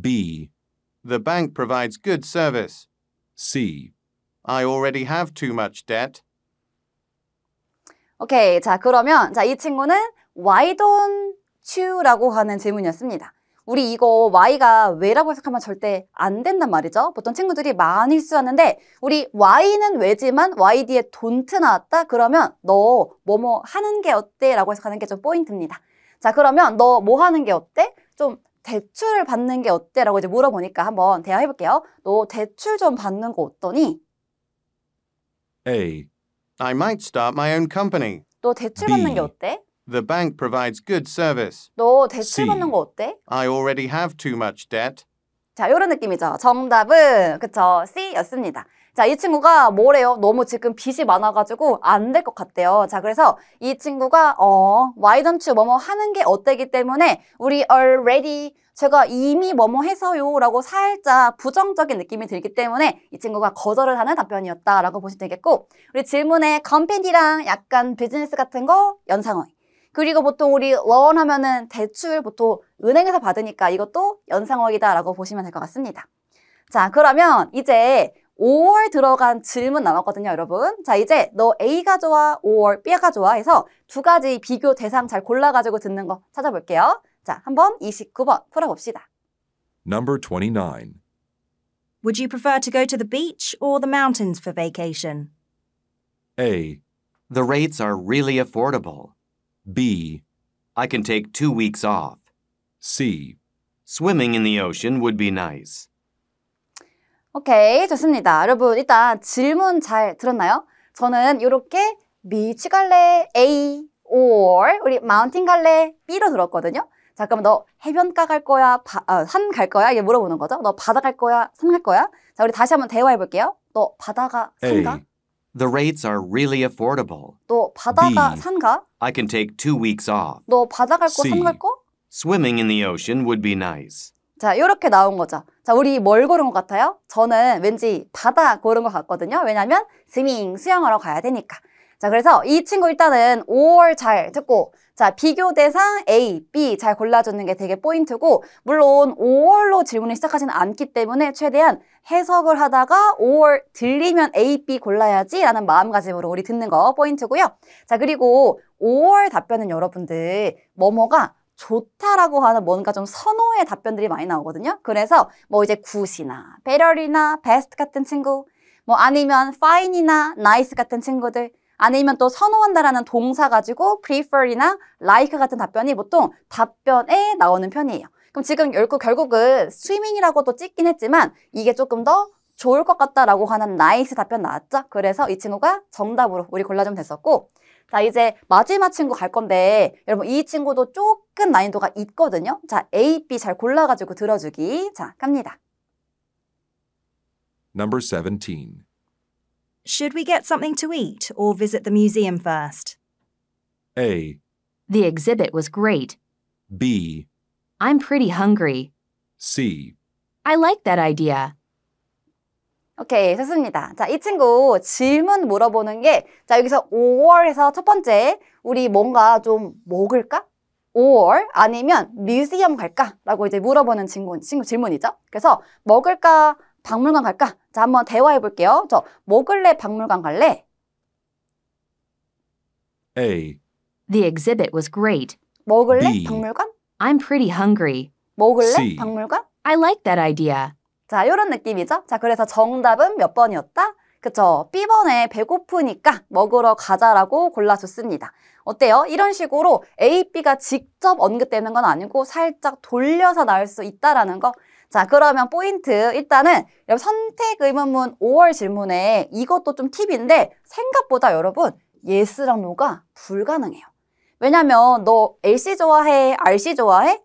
B. The bank provides good service. C. I already have too much debt. 오케이. Okay, 자, 그러면 자, 이 친구는 why don't you라고 하는 질문이었습니다. 우리 이거 y가 왜라고 해석하면 절대 안 된단 말이죠. 보통 친구들이 많이 쓰하는데 우리 y는 왜지만 y 뒤에 don't 나왔다? 그러면 너 뭐 뭐 하는 게 어때? 라고 해석하는 게 좀 포인트입니다. 자, 그러면 너 뭐 하는 게 어때? 좀 대출 을 받는 게 어때? 라고 이제 물어보니까 한번 대화해 볼게요. 너 대출 좀 받는 거 어떠니? A. I might start my own company. 너 대출 받는 게 어때? The bank provides good service. 너 대출 받는 거 어때? I already have too much debt. 자, 이런 느낌이죠. 정답은 그쵸 C였습니다. 자, 이 친구가 뭐래요? 너무 지금 빚이 많아가지고 안 될 것 같대요. 자, 그래서 이 친구가 어, why don't you 뭐뭐 하는 게 어때기 때문에 우리 already 제가 이미 뭐뭐 해서요 라고 살짝 부정적인 느낌이 들기 때문에 이 친구가 거절을 하는 답변이었다라고 보시면 되겠고 우리 질문에 컴페니랑 약간 비즈니스 같은 거 연상어휘 그리고 보통 우리 loan 하면은 대출 보통 은행에서 받으니까 이것도 연상어휘다라고 보시면 될 것 같습니다. 자 그러면 이제 or 들어간 질문 남았거든요, 여러분. 자, 이제 너 A가 좋아, or B가 좋아 해서 두 가지 비교 대상 잘 골라가지고 듣는 거 찾아볼게요. 자, 한번 29번 풀어봅시다. Number 29. Would you prefer to go to the beach or the mountains for vacation? A. The rates are really affordable. B. I can take two weeks off. C. Swimming in the ocean would be nice. 오케이, 좋습니다. 여러분, 일단 질문 잘 들었나요? 저는 이렇게 미치 갈래 A or 우리 마운틴 갈래 B로 들었거든요. 자, 그럼 너 해변가 갈 거야? 아, 산갈 거야? 이게 물어보는 거죠. 너 바다 갈 거야? 산 갈 거야? 자, 우리 다시 한번 대화해 볼게요. 너 바다가 산가? A. The rates are really affordable. 너 바다가 B. 산가? I can take two weeks off. 너 바다 갈 거, 산 갈 거? Swimming in the ocean would be nice. 자, 이렇게 나온 거죠. 자, 우리 뭘 고른 것 같아요? 저는 왠지 바다 고른 것 같거든요. 왜냐면 스밍, 수영하러 가야 되니까. 자, 그래서 이 친구 일단은 5월 잘 듣고 자, 비교 대상 A, B 잘 골라주는 게 되게 포인트고 물론 5월로 질문을 시작하지는 않기 때문에 최대한 해석을 하다가 5월 들리면 A, B 골라야지 라는 마음가짐으로 우리 듣는 거 포인트고요. 자, 그리고 5월 답변은 여러분들 뭐뭐가 좋다라고 하는 뭔가 좀 선호의 답변들이 많이 나오거든요. 그래서 뭐 이제 굿이나 배럴이나 베스트 같은 친구, 뭐 아니면 파인이나 나이스 같은 친구들, 아니면 또 선호한다라는 동사 가지고 prefer이나 like 같은 답변이 보통 답변에 나오는 편이에요. 그럼 지금 결국은 스위밍이라고도 찍긴 했지만 이게 조금 더 좋을 것 같다라고 하는 나이스 답변 나왔죠? 그래서 이 친구가 정답으로 우리 골라주면 됐었고 자, 이제 마지막 친구 갈 건데 여러분 이 친구도 조금 난이도가 있거든요. 자, A, B 잘 골라가지고 들어주기. 자, 갑니다. Number 17. Should we get something to eat or visit the museum first? A. The exhibit was great. B. I'm pretty hungry. C. I like that idea. 오케이, 좋습니다. 자, 이 친구 질문 물어보는 게, 자, 여기서 5월에서 첫 번째, 우리 뭔가 좀 먹을까? 5월 아니면 뮤지엄 갈까? 라고 이제 물어보는 친구, 친구 질문이죠. 그래서 먹을까? 박물관 갈까? 자, 한번 대화해 볼게요. 저, 먹을래? 박물관 갈래? A. The exhibit was great. 먹을래? B. 박물관? I'm pretty hungry. 먹을래? C. 박물관? I like that idea. 자, 이런 느낌이죠? 자, 그래서 정답은 몇 번이었다? 그쵸? B번에 배고프니까 먹으러 가자라고 골라줬습니다. 어때요? 이런 식으로 A, B가 직접 언급되는 건 아니고 살짝 돌려서 나올 수 있다라는 거. 자, 그러면 포인트. 일단은 선택 의문문 5월 질문에 이것도 좀 팁인데 생각보다 여러분 예스랑 노가 불가능해요. 왜냐면 너 LC 좋아해? RC 좋아해?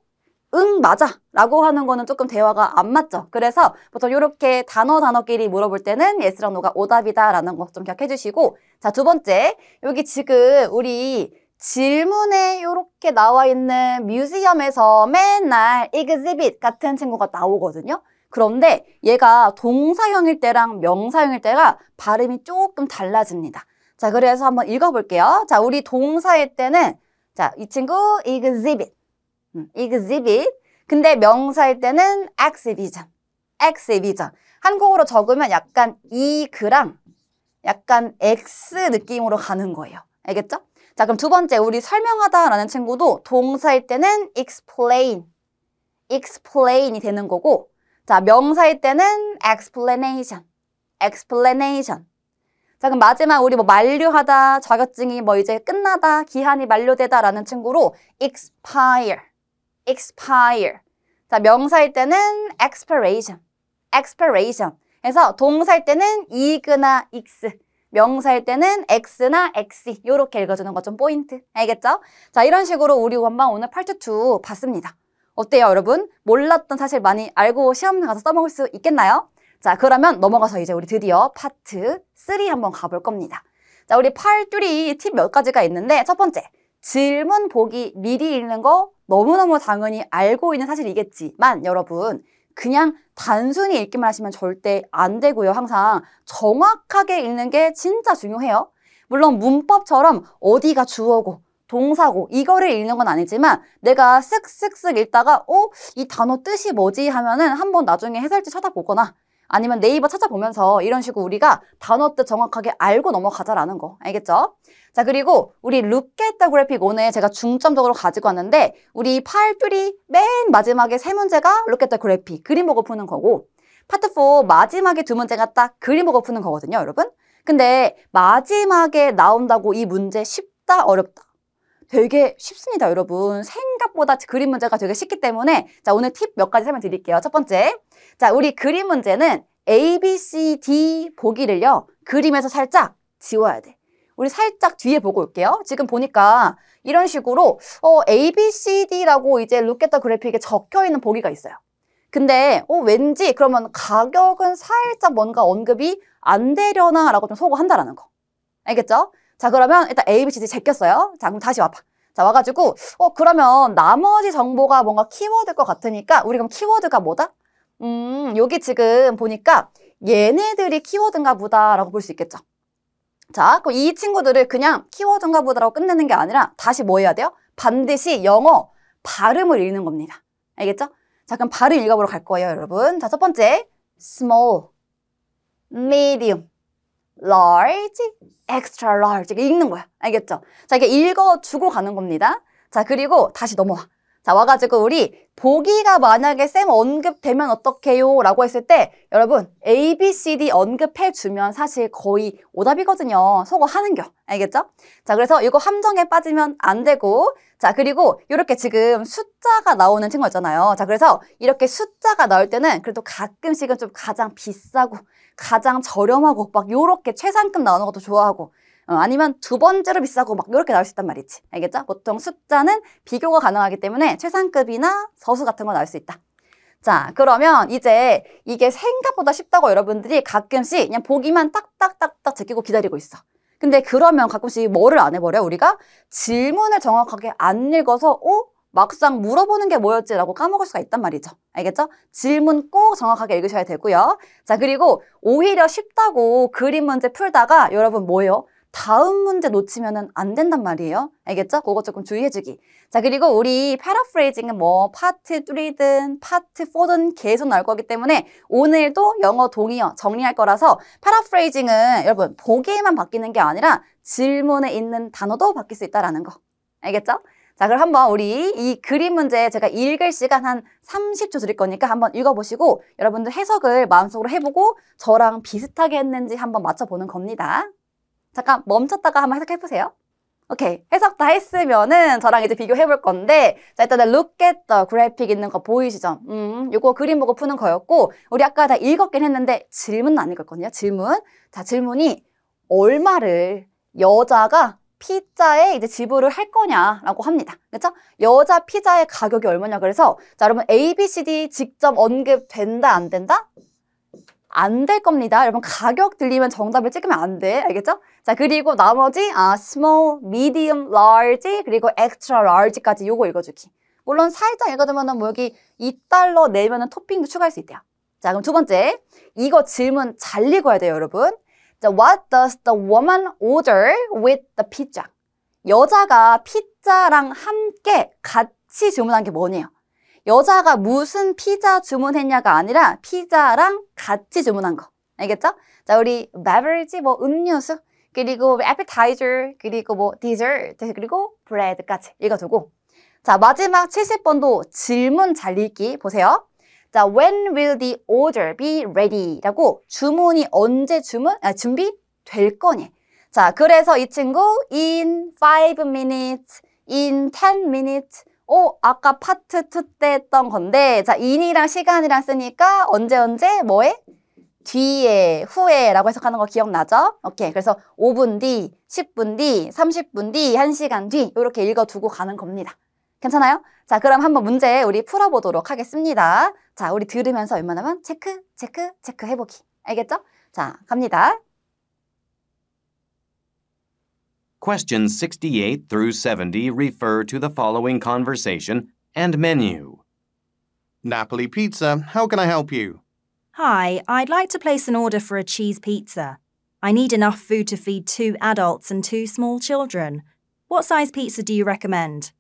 응 맞아 라고 하는 거는 조금 대화가 안 맞죠 그래서 보통 이렇게 단어 단어끼리 물어볼 때는 예스 s 랑 n 가 오답이다 라는 거 좀 기억해 주시고 자 두 번째 여기 지금 우리 질문에 이렇게 나와 있는 뮤지엄에서 맨날 exhibit 같은 친구가 나오거든요 그런데 얘가 동사형일 때랑 명사형일 때가 발음이 조금 달라집니다 자 그래서 한번 읽어볼게요 자 우리 동사일 때는 자 이 친구 exhibit 음, exhibit. 근데 명사일 때는 exhibition. exhibition. 한국어로 적으면 약간 이 그랑 약간 X 느낌으로 가는 거예요. 알겠죠? 자, 그럼 두 번째 우리 설명하다라는 친구도 동사일 때는 explain, explain이 되는 거고 자, 명사일 때는 explanation, explanation 자, 그럼 마지막 우리 뭐 만료하다, 자격증이 뭐 이제 끝나다, 기한이 만료되다라는 친구로 expire, expire. 자, 명사일 때는 expiration, expiration. 그서 동사일 때는 이그나 익스, 명사일 때는 x나 xi 이렇게 읽어주는 것 좀 포인트. 알겠죠? 자, 이런 식으로 우리 원방 오늘 파트 2 봤습니다. 어때요, 여러분? 몰랐던 사실 많이 알고 시험 가서 써먹을 수 있겠나요? 자, 그러면 넘어가서 이제 우리 드디어 파트 3 한번 가볼 겁니다. 자, 우리 팔3 팁 몇 가지가 있는데 첫 번째, 질문 보기 미리 읽는 거 너무너무 당연히 알고 있는 사실이겠지만 여러분 그냥 단순히 읽기만 하시면 절대 안 되고요. 항상 정확하게 읽는 게 진짜 중요해요. 물론 문법처럼 어디가 주어고 동사고 이거를 읽는 건 아니지만 내가 쓱쓱쓱 읽다가 어? 이 단어 뜻이 뭐지? 하면은 한번 나중에 해설지 찾아보거나 아니면 네이버 찾아보면서 이런 식으로 우리가 단어 뜻 정확하게 알고 넘어가자라는 거 알겠죠? 자 그리고 우리 l o 다 그래픽 오늘 제가 중점적으로 가지고 왔는데 우리 파일 3맨 마지막에 세 문제가 l o 다 그래픽 그림 보고 푸는 거고 파트 4 마지막에 두 문제가 딱 그림 보고 푸는 거거든요 여러분 근데 마지막에 나온다고 이 문제 쉽다 어렵다 되게 쉽습니다 여러분 생각보다 그림 문제가 되게 쉽기 때문에 자 오늘 팁 몇 가지 설명드릴게요 첫 번째 자, 우리 그림 문제는 A, B, C, D 보기를요. 그림에서 살짝 지워야 돼. 우리 살짝 뒤에 보고 올게요. 지금 보니까 이런 식으로 어, A, B, C, D라고 이제 루켓더 그래픽에 적혀있는 보기가 있어요. 근데 어, 왠지 그러면 가격은 살짝 뭔가 언급이 안 되려나 라고 좀 소고한다라는 거. 알겠죠? 자 그러면 일단 A, B, C, D 제꼈어요. 자 그럼 다시 와봐. 자 와가지고 어 그러면 나머지 정보가 뭔가 키워드일 것 같으니까 우리 그럼 키워드가 뭐다? 음, 여기 지금 보니까 얘네들이 키워드인가 보다라고 볼 수 있겠죠. 자, 그럼 이 친구들을 그냥 키워드인가 보다라고 끝내는 게 아니라 다시 뭐 해야 돼요? 반드시 영어 발음을 읽는 겁니다. 알겠죠? 자, 그럼 발음 읽어보러 갈 거예요, 여러분. 자, 첫 번째. small, medium, large, extra large. 읽는 거야. 알겠죠? 자, 이게 읽어주고 가는 겁니다. 자, 그리고 다시 넘어와. 자, 와가지고 우리 보기가 만약에 쌤 언급되면 어떡해요? 라고 했을 때 여러분 A, B, C, D 언급해주면 사실 거의 오답이거든요. 속어 하는겨. 알겠죠? 자, 그래서 이거 함정에 빠지면 안 되고 자, 그리고 이렇게 지금 숫자가 나오는 친구 있잖아요. 자, 그래서 이렇게 숫자가 나올 때는 그래도 가끔씩은 좀 가장 비싸고 가장 저렴하고 막 요렇게 최상급 나오는 것도 좋아하고 어, 아니면 두 번째로 비싸고 막 이렇게 나올 수 있단 말이지. 알겠죠? 보통 숫자는 비교가 가능하기 때문에 최상급이나 서수 같은 거 나올 수 있다. 자, 그러면 이제 이게 생각보다 쉽다고 여러분들이 가끔씩 그냥 보기만 딱딱딱딱 제끼고 기다리고 있어. 근데 그러면 가끔씩 뭐를 안 해버려? 우리가 질문을 정확하게 안 읽어서 어? 막상 물어보는 게 뭐였지라고 까먹을 수가 있단 말이죠. 알겠죠? 질문 꼭 정확하게 읽으셔야 되고요. 자, 그리고 오히려 쉽다고 그림 문제 풀다가 여러분 뭐예요? 다음 문제 놓치면 안 된단 말이에요. 알겠죠? 그거 조금 주의해주기. 자, 그리고 우리 패러프레이징은 뭐 파트 3든 파트 4든 계속 나올 거기 때문에 오늘도 영어 동의어 정리할 거라서 패러프레이징은 여러분 보기에만 바뀌는 게 아니라 질문에 있는 단어도 바뀔 수있다는 거. 알겠죠? 자, 그럼 한번 우리 이 그림 문제 제가 읽을 시간 한 30초 드릴 거니까 한번 읽어보시고 여러분들 해석을 마음속으로 해보고 저랑 비슷하게 했는지 한번 맞춰보는 겁니다. 잠깐 멈췄다가 한번 해석해 보세요. 오케이. 해석 다 했으면은 저랑 이제 비교해 볼 건데, 자, 일단은 look at the 그래픽 있는 거 보이시죠? 음, 요거 그림 보고 푸는 거였고, 우리 아까 다 읽었긴 했는데, 질문은 안 읽었거든요. 질문. 자, 질문이 얼마를 여자가 피자에 이제 지불을 할 거냐라고 합니다. 그렇죠? 여자 피자의 가격이 얼마냐 그래서 자 여러분 A, B, C, D 직접 언급된다 안 된다? 안될 겁니다. 여러분 가격 들리면 정답을 찍으면 안 돼. 알겠죠? 자 그리고 나머지 아 small, medium, large 그리고 extra large까지 요거 읽어주기. 물론 살짝 읽어주면은뭐 여기 2달러 내면 은 토핑도 추가할 수 있대요. 자 그럼 두 번째 이거 질문 잘 읽어야 돼요 여러분. 자 what does the woman order with the pizza? 여자가 피자랑 함께 같이 주문한 게 뭐네요? 여자가 무슨 피자 주문했냐가 아니라 피자랑 같이 주문한 거. 알겠죠? 자, 우리 beverage, 뭐 음료수, 그리고 appetizer, 그리고 뭐 dessert, 그리고 bread까지 읽어두고 자, 마지막 70번도 질문 잘 읽기 보세요. 자, when will the order be ready? 라고 주문이 언제 주문, 아, 준비될 거니. 자, 그래서 이 친구 in 5 minutes, in 10 minutes, 어, 아까 파트 2 때 했던 건데 자, 인이랑 시간이랑 쓰니까 언제 언제 뭐에? 뒤에, 후에 라고 해석하는 거 기억나죠? 오케이, 그래서 5분 뒤, 10분 뒤, 30분 뒤, 1시간 뒤 이렇게 읽어두고 가는 겁니다. 괜찮아요? 자, 그럼 한번 문제 우리 풀어보도록 하겠습니다. 자, 우리 들으면서 웬만하면 체크, 체크, 체크 해보기. 알겠죠? 자, 갑니다. Questions 68 through 70 refer to the following conversation and menu. Napoli Pizza, how can I help you? Hi, I'd like to place an order for a cheese pizza. I need enough food to feed two adults and two small children. What size pizza do you recommend?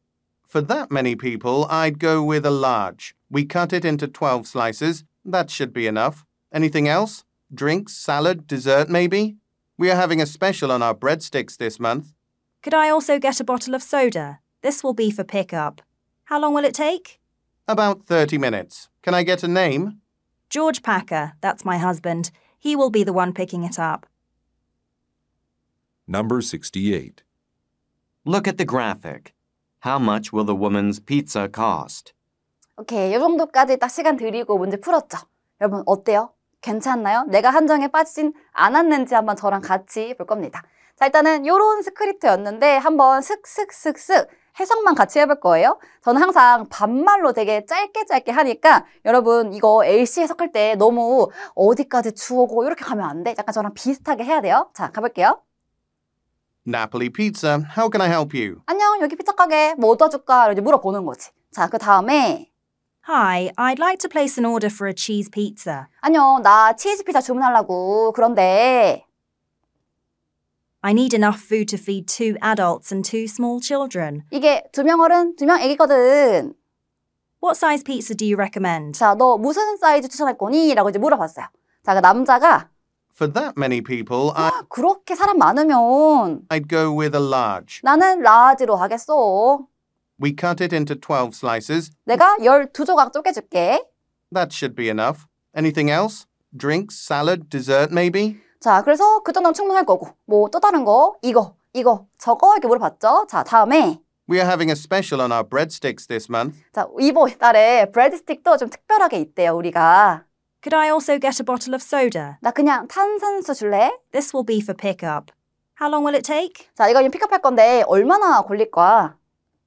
For that many people, I'd go with a large. We cut it into 12 slices. That should be enough. Anything else? Drinks, salad, dessert maybe? We are having a special on our breadsticks this month. Could I also get a bottle of soda? This will be for pickup. How long will it take? About 30 minutes. Can I get a name? George Packer, that's my husband. He will be the one picking it up. Number 68. Look at the graphic. How much will the woman's pizza cost? Okay, 요 정도까지 딱 시간 드리고 문제 풀었죠. 여러분 어때요? 괜찮나요? 내가 한정에 빠지진 않았는지 한번 저랑 같이 볼 겁니다. 자 일단은 이런 스크립트였는데 한번 슥슥슥슥 해석만 같이 해볼 거예요. 저는 항상 반말로 되게 짧게 짧게 하니까 여러분 이거 LC 해석할 때 너무 어디까지 주어고 이렇게 가면 안 돼. 약간 저랑 비슷하게 해야 돼요. 자 가볼게요. Napoli Pizza, how can I help you? 안녕 여기 피자 가게 뭐 도와줄까? 이렇게 물어보는 거지. 자 그 다음에 Hi, I'd like to place an order for a cheese pizza. 안녕, 나 치즈 피자 주문하려고. 그런데 I need enough food to feed two adults and two small children. 이게 두 명 어른, 두명 애기거든. What size pizza do you recommend? 자, 너 무슨 사이즈 추천할 거니? 라고 이제 물어봤어요. 자, 그 남자가 For that many people, I, 그렇게 사람 많으면 I'd go with a large. 나는 라지로 하겠어. We cut it into 12 slices. 내가 12조각 쪼개줄게. That should be enough. Anything else? Drinks, salad, dessert maybe? 자, 그래서 그 정도는 충분할 거고 뭐 또 다른 거, 이거, 이거, 저거 이렇게 물어봤죠. 자, 다음에 We are having a special on our breadsticks this month. 자, 이번 달에 브레드스틱도 좀 특별하게 있대요, 우리가. Could I also get a bottle of soda? 나 그냥 탄산수 줄래? This will be for pickup. How long will it take? 자, 이거 지금 픽업할 건데 얼마나 걸릴 거야?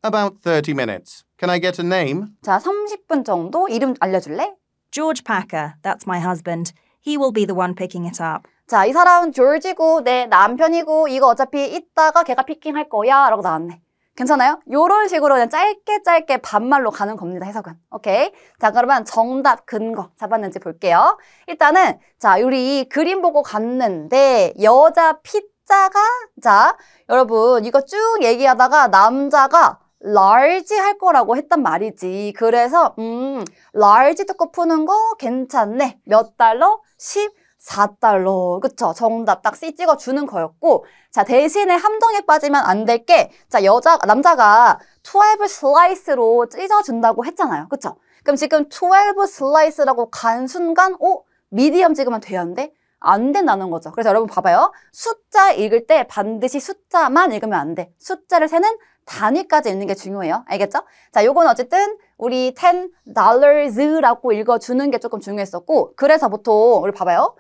About 30 minutes. Can I get a name? 자, 30분 정도 이름 알려줄래? George Packer. That's my husband. He will be the one picking it up. 자, 이 사람은 조지고 내 남편이고 이거 어차피 이따가 걔가 피킹할 거야 라고 나왔네. 괜찮아요? 요런 식으로 그냥 짧게 짧게 반말로 가는 겁니다, 해석은. 오케이? 자, 그러면 정답 근거 잡았는지 볼게요. 일단은 자, 우리 그림 보고 갔는데 여자 피자가 자, 여러분 이거 쭉 얘기하다가 남자가 large 할 거라고 했단 말이지. 그래서 음, large 듣고 푸는 거 괜찮네. 몇 달러? 14달러. 그쵸? 정답 딱 C 찍어주는 거였고 자 대신에 함정에 빠지면 안 될게자 여자 남자가 12 슬라이스로 찢어준다고 했잖아요. 그쵸? 그럼 지금 12 슬라이스라고 간 순간 오 미디엄 찍으면 되는데 안 된다는 거죠. 그래서 여러분 봐봐요. 숫자 읽을 때 반드시 숫자만 읽으면 안 돼. 숫자를 세는 단위까지 읽는 게 중요해요. 알겠죠? 자, 요건 어쨌든 우리 ten dollars라고 읽어주는 게 조금 중요했었고 그래서 보통 우리 봐봐요.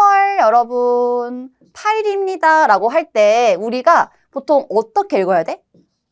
3월 여러분 8일입니다 라고 할 때 우리가 보통 어떻게 읽어야 돼?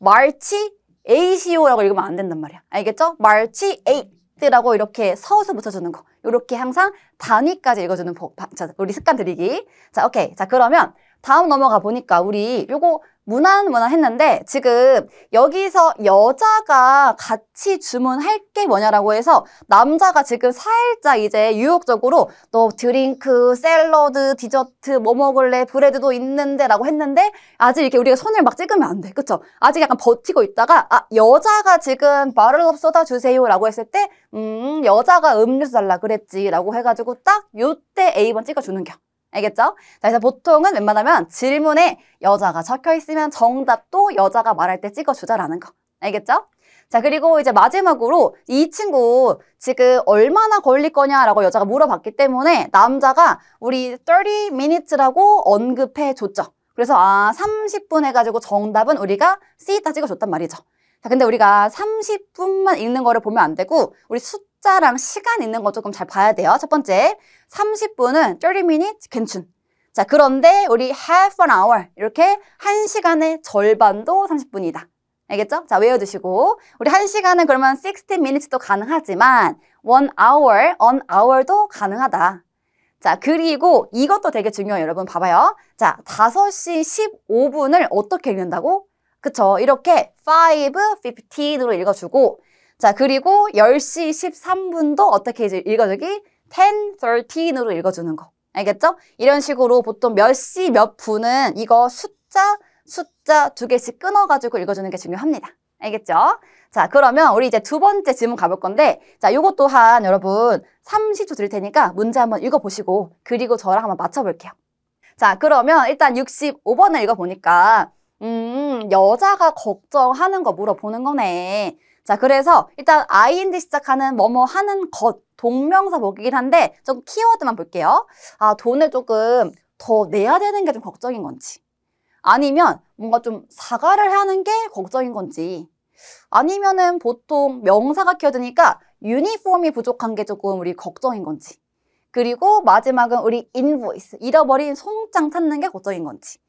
March 8라고 읽으면 안 된단 말이야. 알겠죠? 말치 r c h 8라고 이렇게 서서 붙여주는 거. 이렇게 항상 단위까지 읽어주는 법, 자, 우리 습관 들이기. 자, 오케이. 자, 그러면 다음 넘어가 보니까 우리 요거 무난 무난했는데 지금 여기서 여자가 같이 주문할 게 뭐냐라고 해서 남자가 지금 살짝 이제 유혹적으로 너 드링크, 샐러드, 디저트 뭐 먹을래? 브레드도 있는데 라고 했는데 아직 이렇게 우리가 손을 막 찍으면 안 돼. 그쵸? 아직 약간 버티고 있다가 아 여자가 지금 바를럽 쏟아 주세요 라고 했을 때 음 여자가 음료수 달라 그랬지 라고 해가지고 딱 요때 A번 찍어주는 겨. 알겠죠? 자, 그래서 보통은 웬만하면 질문에 여자가 적혀 있으면 정답도 여자가 말할 때 찍어주자라는 거. 알겠죠? 자, 그리고 이제 마지막으로 이 친구 지금 얼마나 걸릴 거냐라고 여자가 물어봤기 때문에 남자가 우리 30 minutes라고 언급해 줬죠. 그래서 아, 30분 해가지고 정답은 우리가 c 따 찍어줬단 말이죠. 자, 근데 우리가 30분만 읽는 거를 보면 안 되고 우리 숫 숫자랑 시간 있는 거 조금 잘 봐야 돼요. 첫 번째, 30분은 30 minutes, 괜춘. 자, 그런데 우리 half an hour, 이렇게 1시간의 절반도 30분이다. 알겠죠? 자, 외워두시고. 우리 1시간은 그러면 60 minutes도 가능하지만 1 hour, 1 hour도 가능하다. 자, 그리고 이것도 되게 중요해요. 여러분 봐봐요. 자, 5시 15분을 어떻게 읽는다고? 그쵸. 이렇게 5, 15으로 읽어주고 자, 그리고 10시 13분도 어떻게 이제 읽어주기? 10.13으로 읽어주는 거. 알겠죠? 이런 식으로 보통 몇 시 몇 분은 이거 숫자, 숫자 두 개씩 끊어가지고 읽어주는 게 중요합니다. 알겠죠? 자, 그러면 우리 이제 두 번째 질문 가볼 건데 자, 요것 또한 여러분 30초 드릴 테니까 문제 한번 읽어보시고 그리고 저랑 한번 맞춰볼게요. 자, 그러면 일단 65번을 읽어보니까 음, 여자가 걱정하는 거 물어보는 거네. 자, 그래서 일단 IND 시작하는 뭐뭐 하는 것 동명사 보기긴 한데 좀 키워드만 볼게요. 아, 돈을 조금 더 내야 되는 게 좀 걱정인 건지 아니면 뭔가 좀 사과를 하는 게 걱정인 건지 아니면은 보통 명사가 키워드니까 유니폼이 부족한 게 조금 우리 걱정인 건지 그리고 마지막은 우리 인보이스 잃어버린 송장 찾는 게 걱정인 건지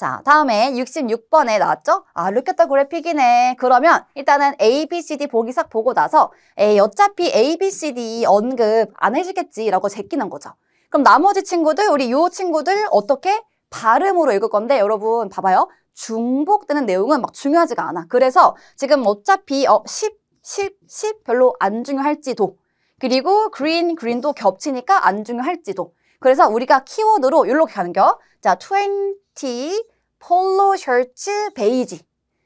자, 다음에 66번에 나왔죠? 아, 루켓터 그래픽이네. 그러면 일단은 A, B, C, D 보기 싹 보고 나서 에 어차피 A, B, C, D 언급 안 해주겠지라고 제끼는 거죠. 그럼 나머지 친구들, 우리 요 친구들 어떻게 발음으로 읽을 건데 여러분 봐봐요. 중복되는 내용은 막 중요하지가 않아. 그래서 지금 어차피 어, 10, 10, 10 별로 안 중요할지도 그리고 green, green도 겹치니까 안 중요할지도 그래서 우리가 키워드로 요렇게 가는 겨. 자, 20, 폴로 셔츠 베이지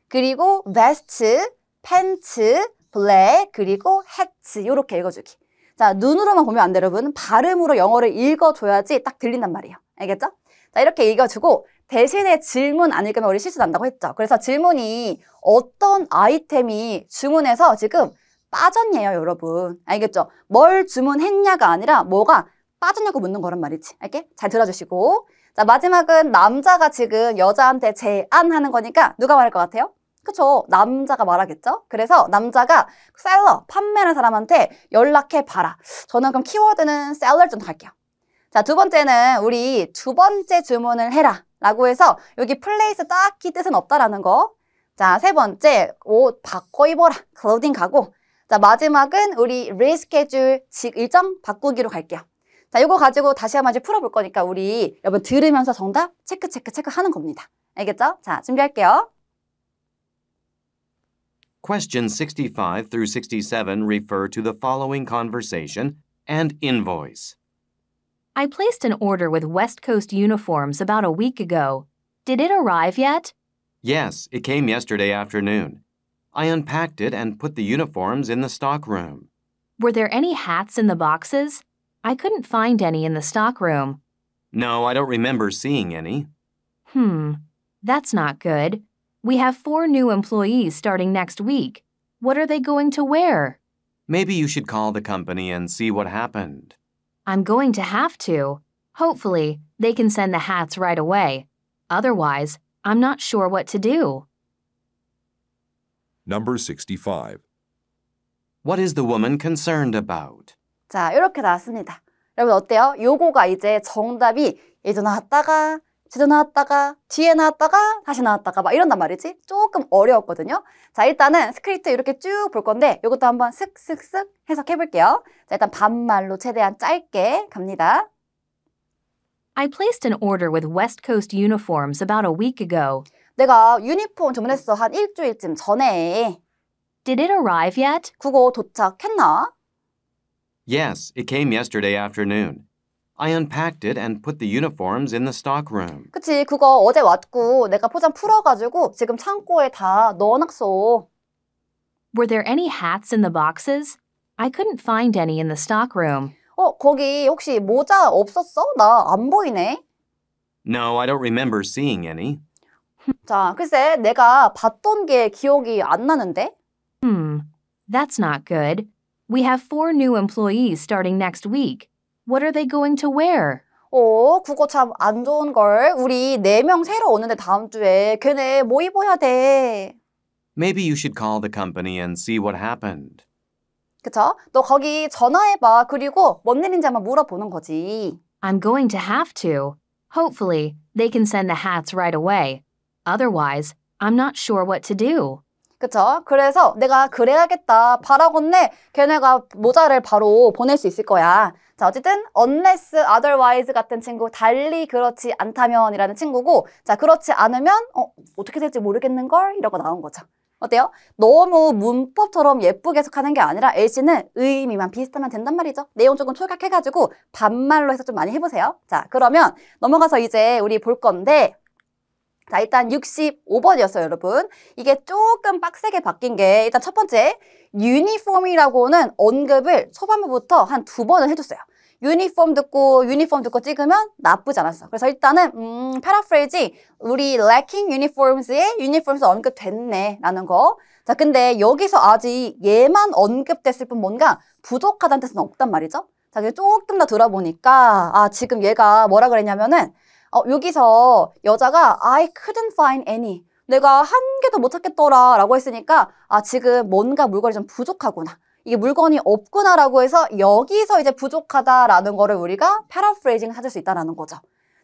그리고 베스트, 팬츠, 블랙 그리고 해츠 이렇게 읽어주기 자 눈으로만 보면 안돼 여러분 발음으로 영어를 읽어줘야지 딱 들린단 말이에요 알겠죠? 자 이렇게 읽어주고 대신에 질문 안 읽으면 우리 실수 난다고 했죠 그래서 질문이 어떤 아이템이 주문해서 지금 빠졌네요 여러분 알겠죠? 뭘 주문했냐가 아니라 뭐가 빠졌냐고 묻는 거란 말이지 알게? 잘 들어주시고 자, 마지막은 남자가 지금 여자한테 제안하는 거니까 누가 말할 것 같아요? 그쵸? 남자가 말하겠죠? 그래서 남자가 셀러, 판매하는 사람한테 연락해봐라. 저는 그럼 키워드는 셀러 좀 할게요. 자, 두 번째는 우리 두 번째 주문을 해라. 라고 해서 여기 플레이스 딱히 뜻은 없다라는 거. 자, 세 번째, 옷 바꿔 입어라. 클로딩 가고. 자, 마지막은 우리 리스케줄 직 일정 바꾸기로 갈게요. 자, 이거 가지고 다시 한번 이제 풀어볼 거니까 우리 여러분 들으면서 정답 체크 체크 체크 하는 겁니다. 알겠죠? 자, 준비할게요. 65 through 67 refer to the following conversation and invoice. I placed an order with West Coast Uniforms about a week ago. Did it arrive yet? Yes, it came yesterday afternoon. I unpacked it and put the uniforms in the stockroom. Were there any hats in the boxes? I couldn't find any in the stockroom. No, I don't remember seeing any. Hmm, that's not good. We have four new employees starting next week. What are they going to wear? Maybe you should call the company and see what happened. I'm going to have to. Hopefully, they can send the hats right away. Otherwise, I'm not sure what to do. Number 65. What is the woman concerned about? 자, 이렇게 나왔습니다. 여러분 어때요? 요거가 이제 정답이 예전 나왔다가 제도 나왔다가 뒤에 나왔다가 다시 나왔다가 막 이런단 말이지 조금 어려웠거든요 자 일단은 스크립트 이렇게 쭉 볼 건데 이것도 한번 슥 슥 슥 해석해 볼게요 자 일단 반말로 최대한 짧게 갑니다 I placed an order with West Coast uniforms about a week ago 내가 유니폼 주문했어 한 일주일쯤 전에 Did it arrive yet? 그거 도착했나? Yes, it came yesterday afternoon. I unpacked it and put the uniforms in the stockroom. 그치, 그거 어제 왔고 내가 포장 풀어가지고 지금 창고에 다 넣어놨어. Were there any hats in the boxes? I couldn't find any in the stockroom. 어, 거기 혹시 모자 없었어? 나 안 보이네. No, I don't remember seeing any. 자, 글쎄 내가 봤던 게 기억이 안 나는데. Hmm, that's not good. We have four new employees starting next week. What are they going to wear? 어, 그거 참 안 좋은 걸. 우리 네 명 새로 오는데 다음 주에 걔네 뭐 입어야 돼? Maybe you should call the company and see what happened. 그쵸? 너 거기 전화해봐. 그리고 뭔 일인지 한번 물어보는 거지. I'm going to have to. Hopefully, they can send the hats right away. Otherwise, I'm not sure what to do. 그쵸? 그래서 내가 그래야겠다 바라건대 걔네가 모자를 바로 보낼 수 있을 거야 자 어쨌든 unless, otherwise 같은 친구 달리 그렇지 않다면 이라는 친구고 자 그렇지 않으면 어, 어떻게 될지 모르겠는걸? 이러고 나온 거죠 어때요? 너무 문법처럼 예쁘게 해석하는 게 아니라 LC는 의미만 비슷하면 된단 말이죠. 내용 조금 초각해가지고 반말로 해서 좀 많이 해보세요. 자, 그러면 넘어가서 이제 우리 볼 건데 자 일단 65번이었어요 여러분 이게 조금 빡세게 바뀐 게 일단 첫 번째 유니폼이라고는 언급을 초반부부터 한 두 번을 해줬어요 유니폼 듣고 유니폼 듣고 찍으면 나쁘지 않았어 그래서 일단은 음 패러프레이지 우리 lacking uniforms에 유니폼에서 언급됐네 라는 거 자 근데 여기서 아직 얘만 언급됐을 뿐 뭔가 부족하다는 뜻은 없단 말이죠 자, 조금 더 들어보니까 아 지금 얘가 뭐라 그랬냐면은 어, 여기서 여자가 I couldn't find any. 내가 한 개도 못 찾겠더라 라고 했으니까 아 지금 뭔가 물건이 좀 부족하구나. 이게 물건이 없구나라고 해서 여기서 이제 부족하다라는 거를 우리가 패러프레이징 찾을 수 있다라는 거죠.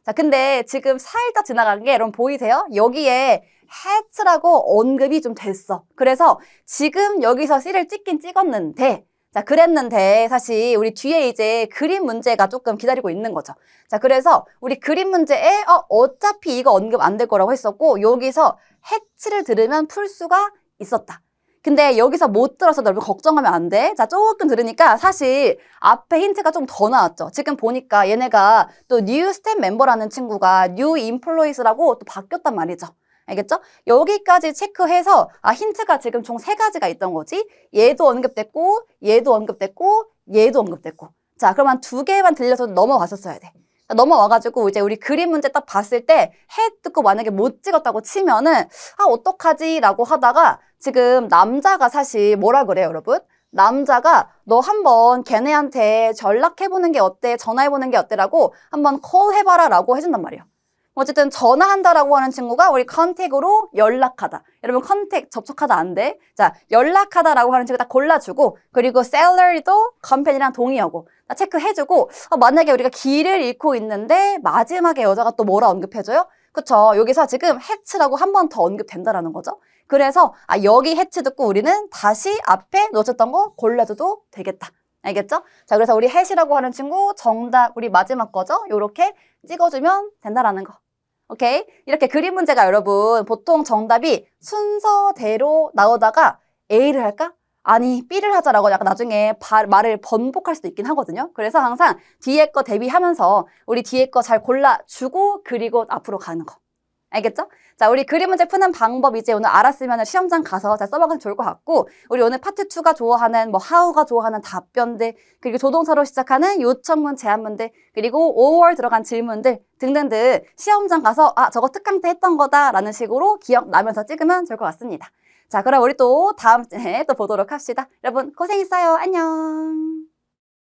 자, 근데 지금 살짝 지나간 게 여러분 보이세요? 여기에 hat라고 언급이 좀 됐어. 그래서 지금 여기서 C를 찍긴 찍었는데 자, 그랬는데 사실 우리 뒤에 이제 그림 문제가 조금 기다리고 있는 거죠. 자, 그래서 우리 그림 문제에 어, 어차피 이거 언급 안 될 거라고 했었고 여기서 해치를 들으면 풀 수가 있었다. 근데 여기서 못 들어서 여러 걱정하면 안 돼. 자, 조금 들으니까 사실 앞에 힌트가 좀 더 나왔죠. 지금 보니까 얘네가 또 뉴 스텝 멤버라는 친구가 뉴 인플로이스라고 또 바뀌었단 말이죠. 알겠죠? 여기까지 체크해서 아 힌트가 지금 총 세 가지가 있던 거지 얘도 언급됐고 얘도 언급됐고 얘도 언급됐고 자그러면두 개만 들려서 넘어갔었어야 돼 넘어와가지고 이제 우리 그림 문제 딱 봤을 때 해 듣고 만약에 못 찍었다고 치면은 아 어떡하지 라고 하다가 지금 남자가 사실 뭐라 그래요 여러분? 남자가 너 한번 걔네한테 전락해보는 게 어때? 전화해보는 게 어때? 라고 한번 콜 해봐라 라고 해준단 말이에요 어쨌든 전화한다라고 하는 친구가 우리 컨택으로 연락하다. 여러분 컨택 접촉하다 안 돼. 자 연락하다라고 하는 친구 딱 골라주고 그리고 셀러리도 컴퍼니랑 동의하고 다 체크해주고 어, 만약에 우리가 길을 잃고 있는데 마지막에 여자가 또 뭐라 언급해줘요? 그렇죠 여기서 지금 해치라고한 번 더 언급된다라는 거죠. 그래서 아 여기 해치 듣고 우리는 다시 앞에 놓쳤던 거 골라줘도 되겠다. 알겠죠? 자, 그래서 우리 해시라고 하는 친구 정답 우리 마지막 거죠? 요렇게 찍어주면 된다라는 거. 오케이? 이렇게 그림 문제가 여러분 보통 정답이 순서대로 나오다가 A를 할까? 아니 B를 하자라고 약간 나중에 바, 말을 번복할 수도 있긴 하거든요. 그래서 항상 뒤에 거 대비하면서 우리 뒤에 거 잘 골라주고 그리고 앞으로 가는 거. 알겠죠? 자, 우리 그림 문제 푸는 방법 이제 오늘 알았으면 시험장 가서 잘 써먹으면 좋을 것 같고 우리 오늘 파트 2가 좋아하는 뭐 하우가 좋아하는 답변들 그리고 조동사로 시작하는 요청문 제안문들 그리고 5월 들어간 질문들 등등등 시험장 가서 아 저거 특강 때 했던 거다라는 식으로 기억나면서 찍으면 좋을 것 같습니다. 자, 그럼 우리 또 다음 주에 또 보도록 합시다. 여러분 고생했어요. 안녕.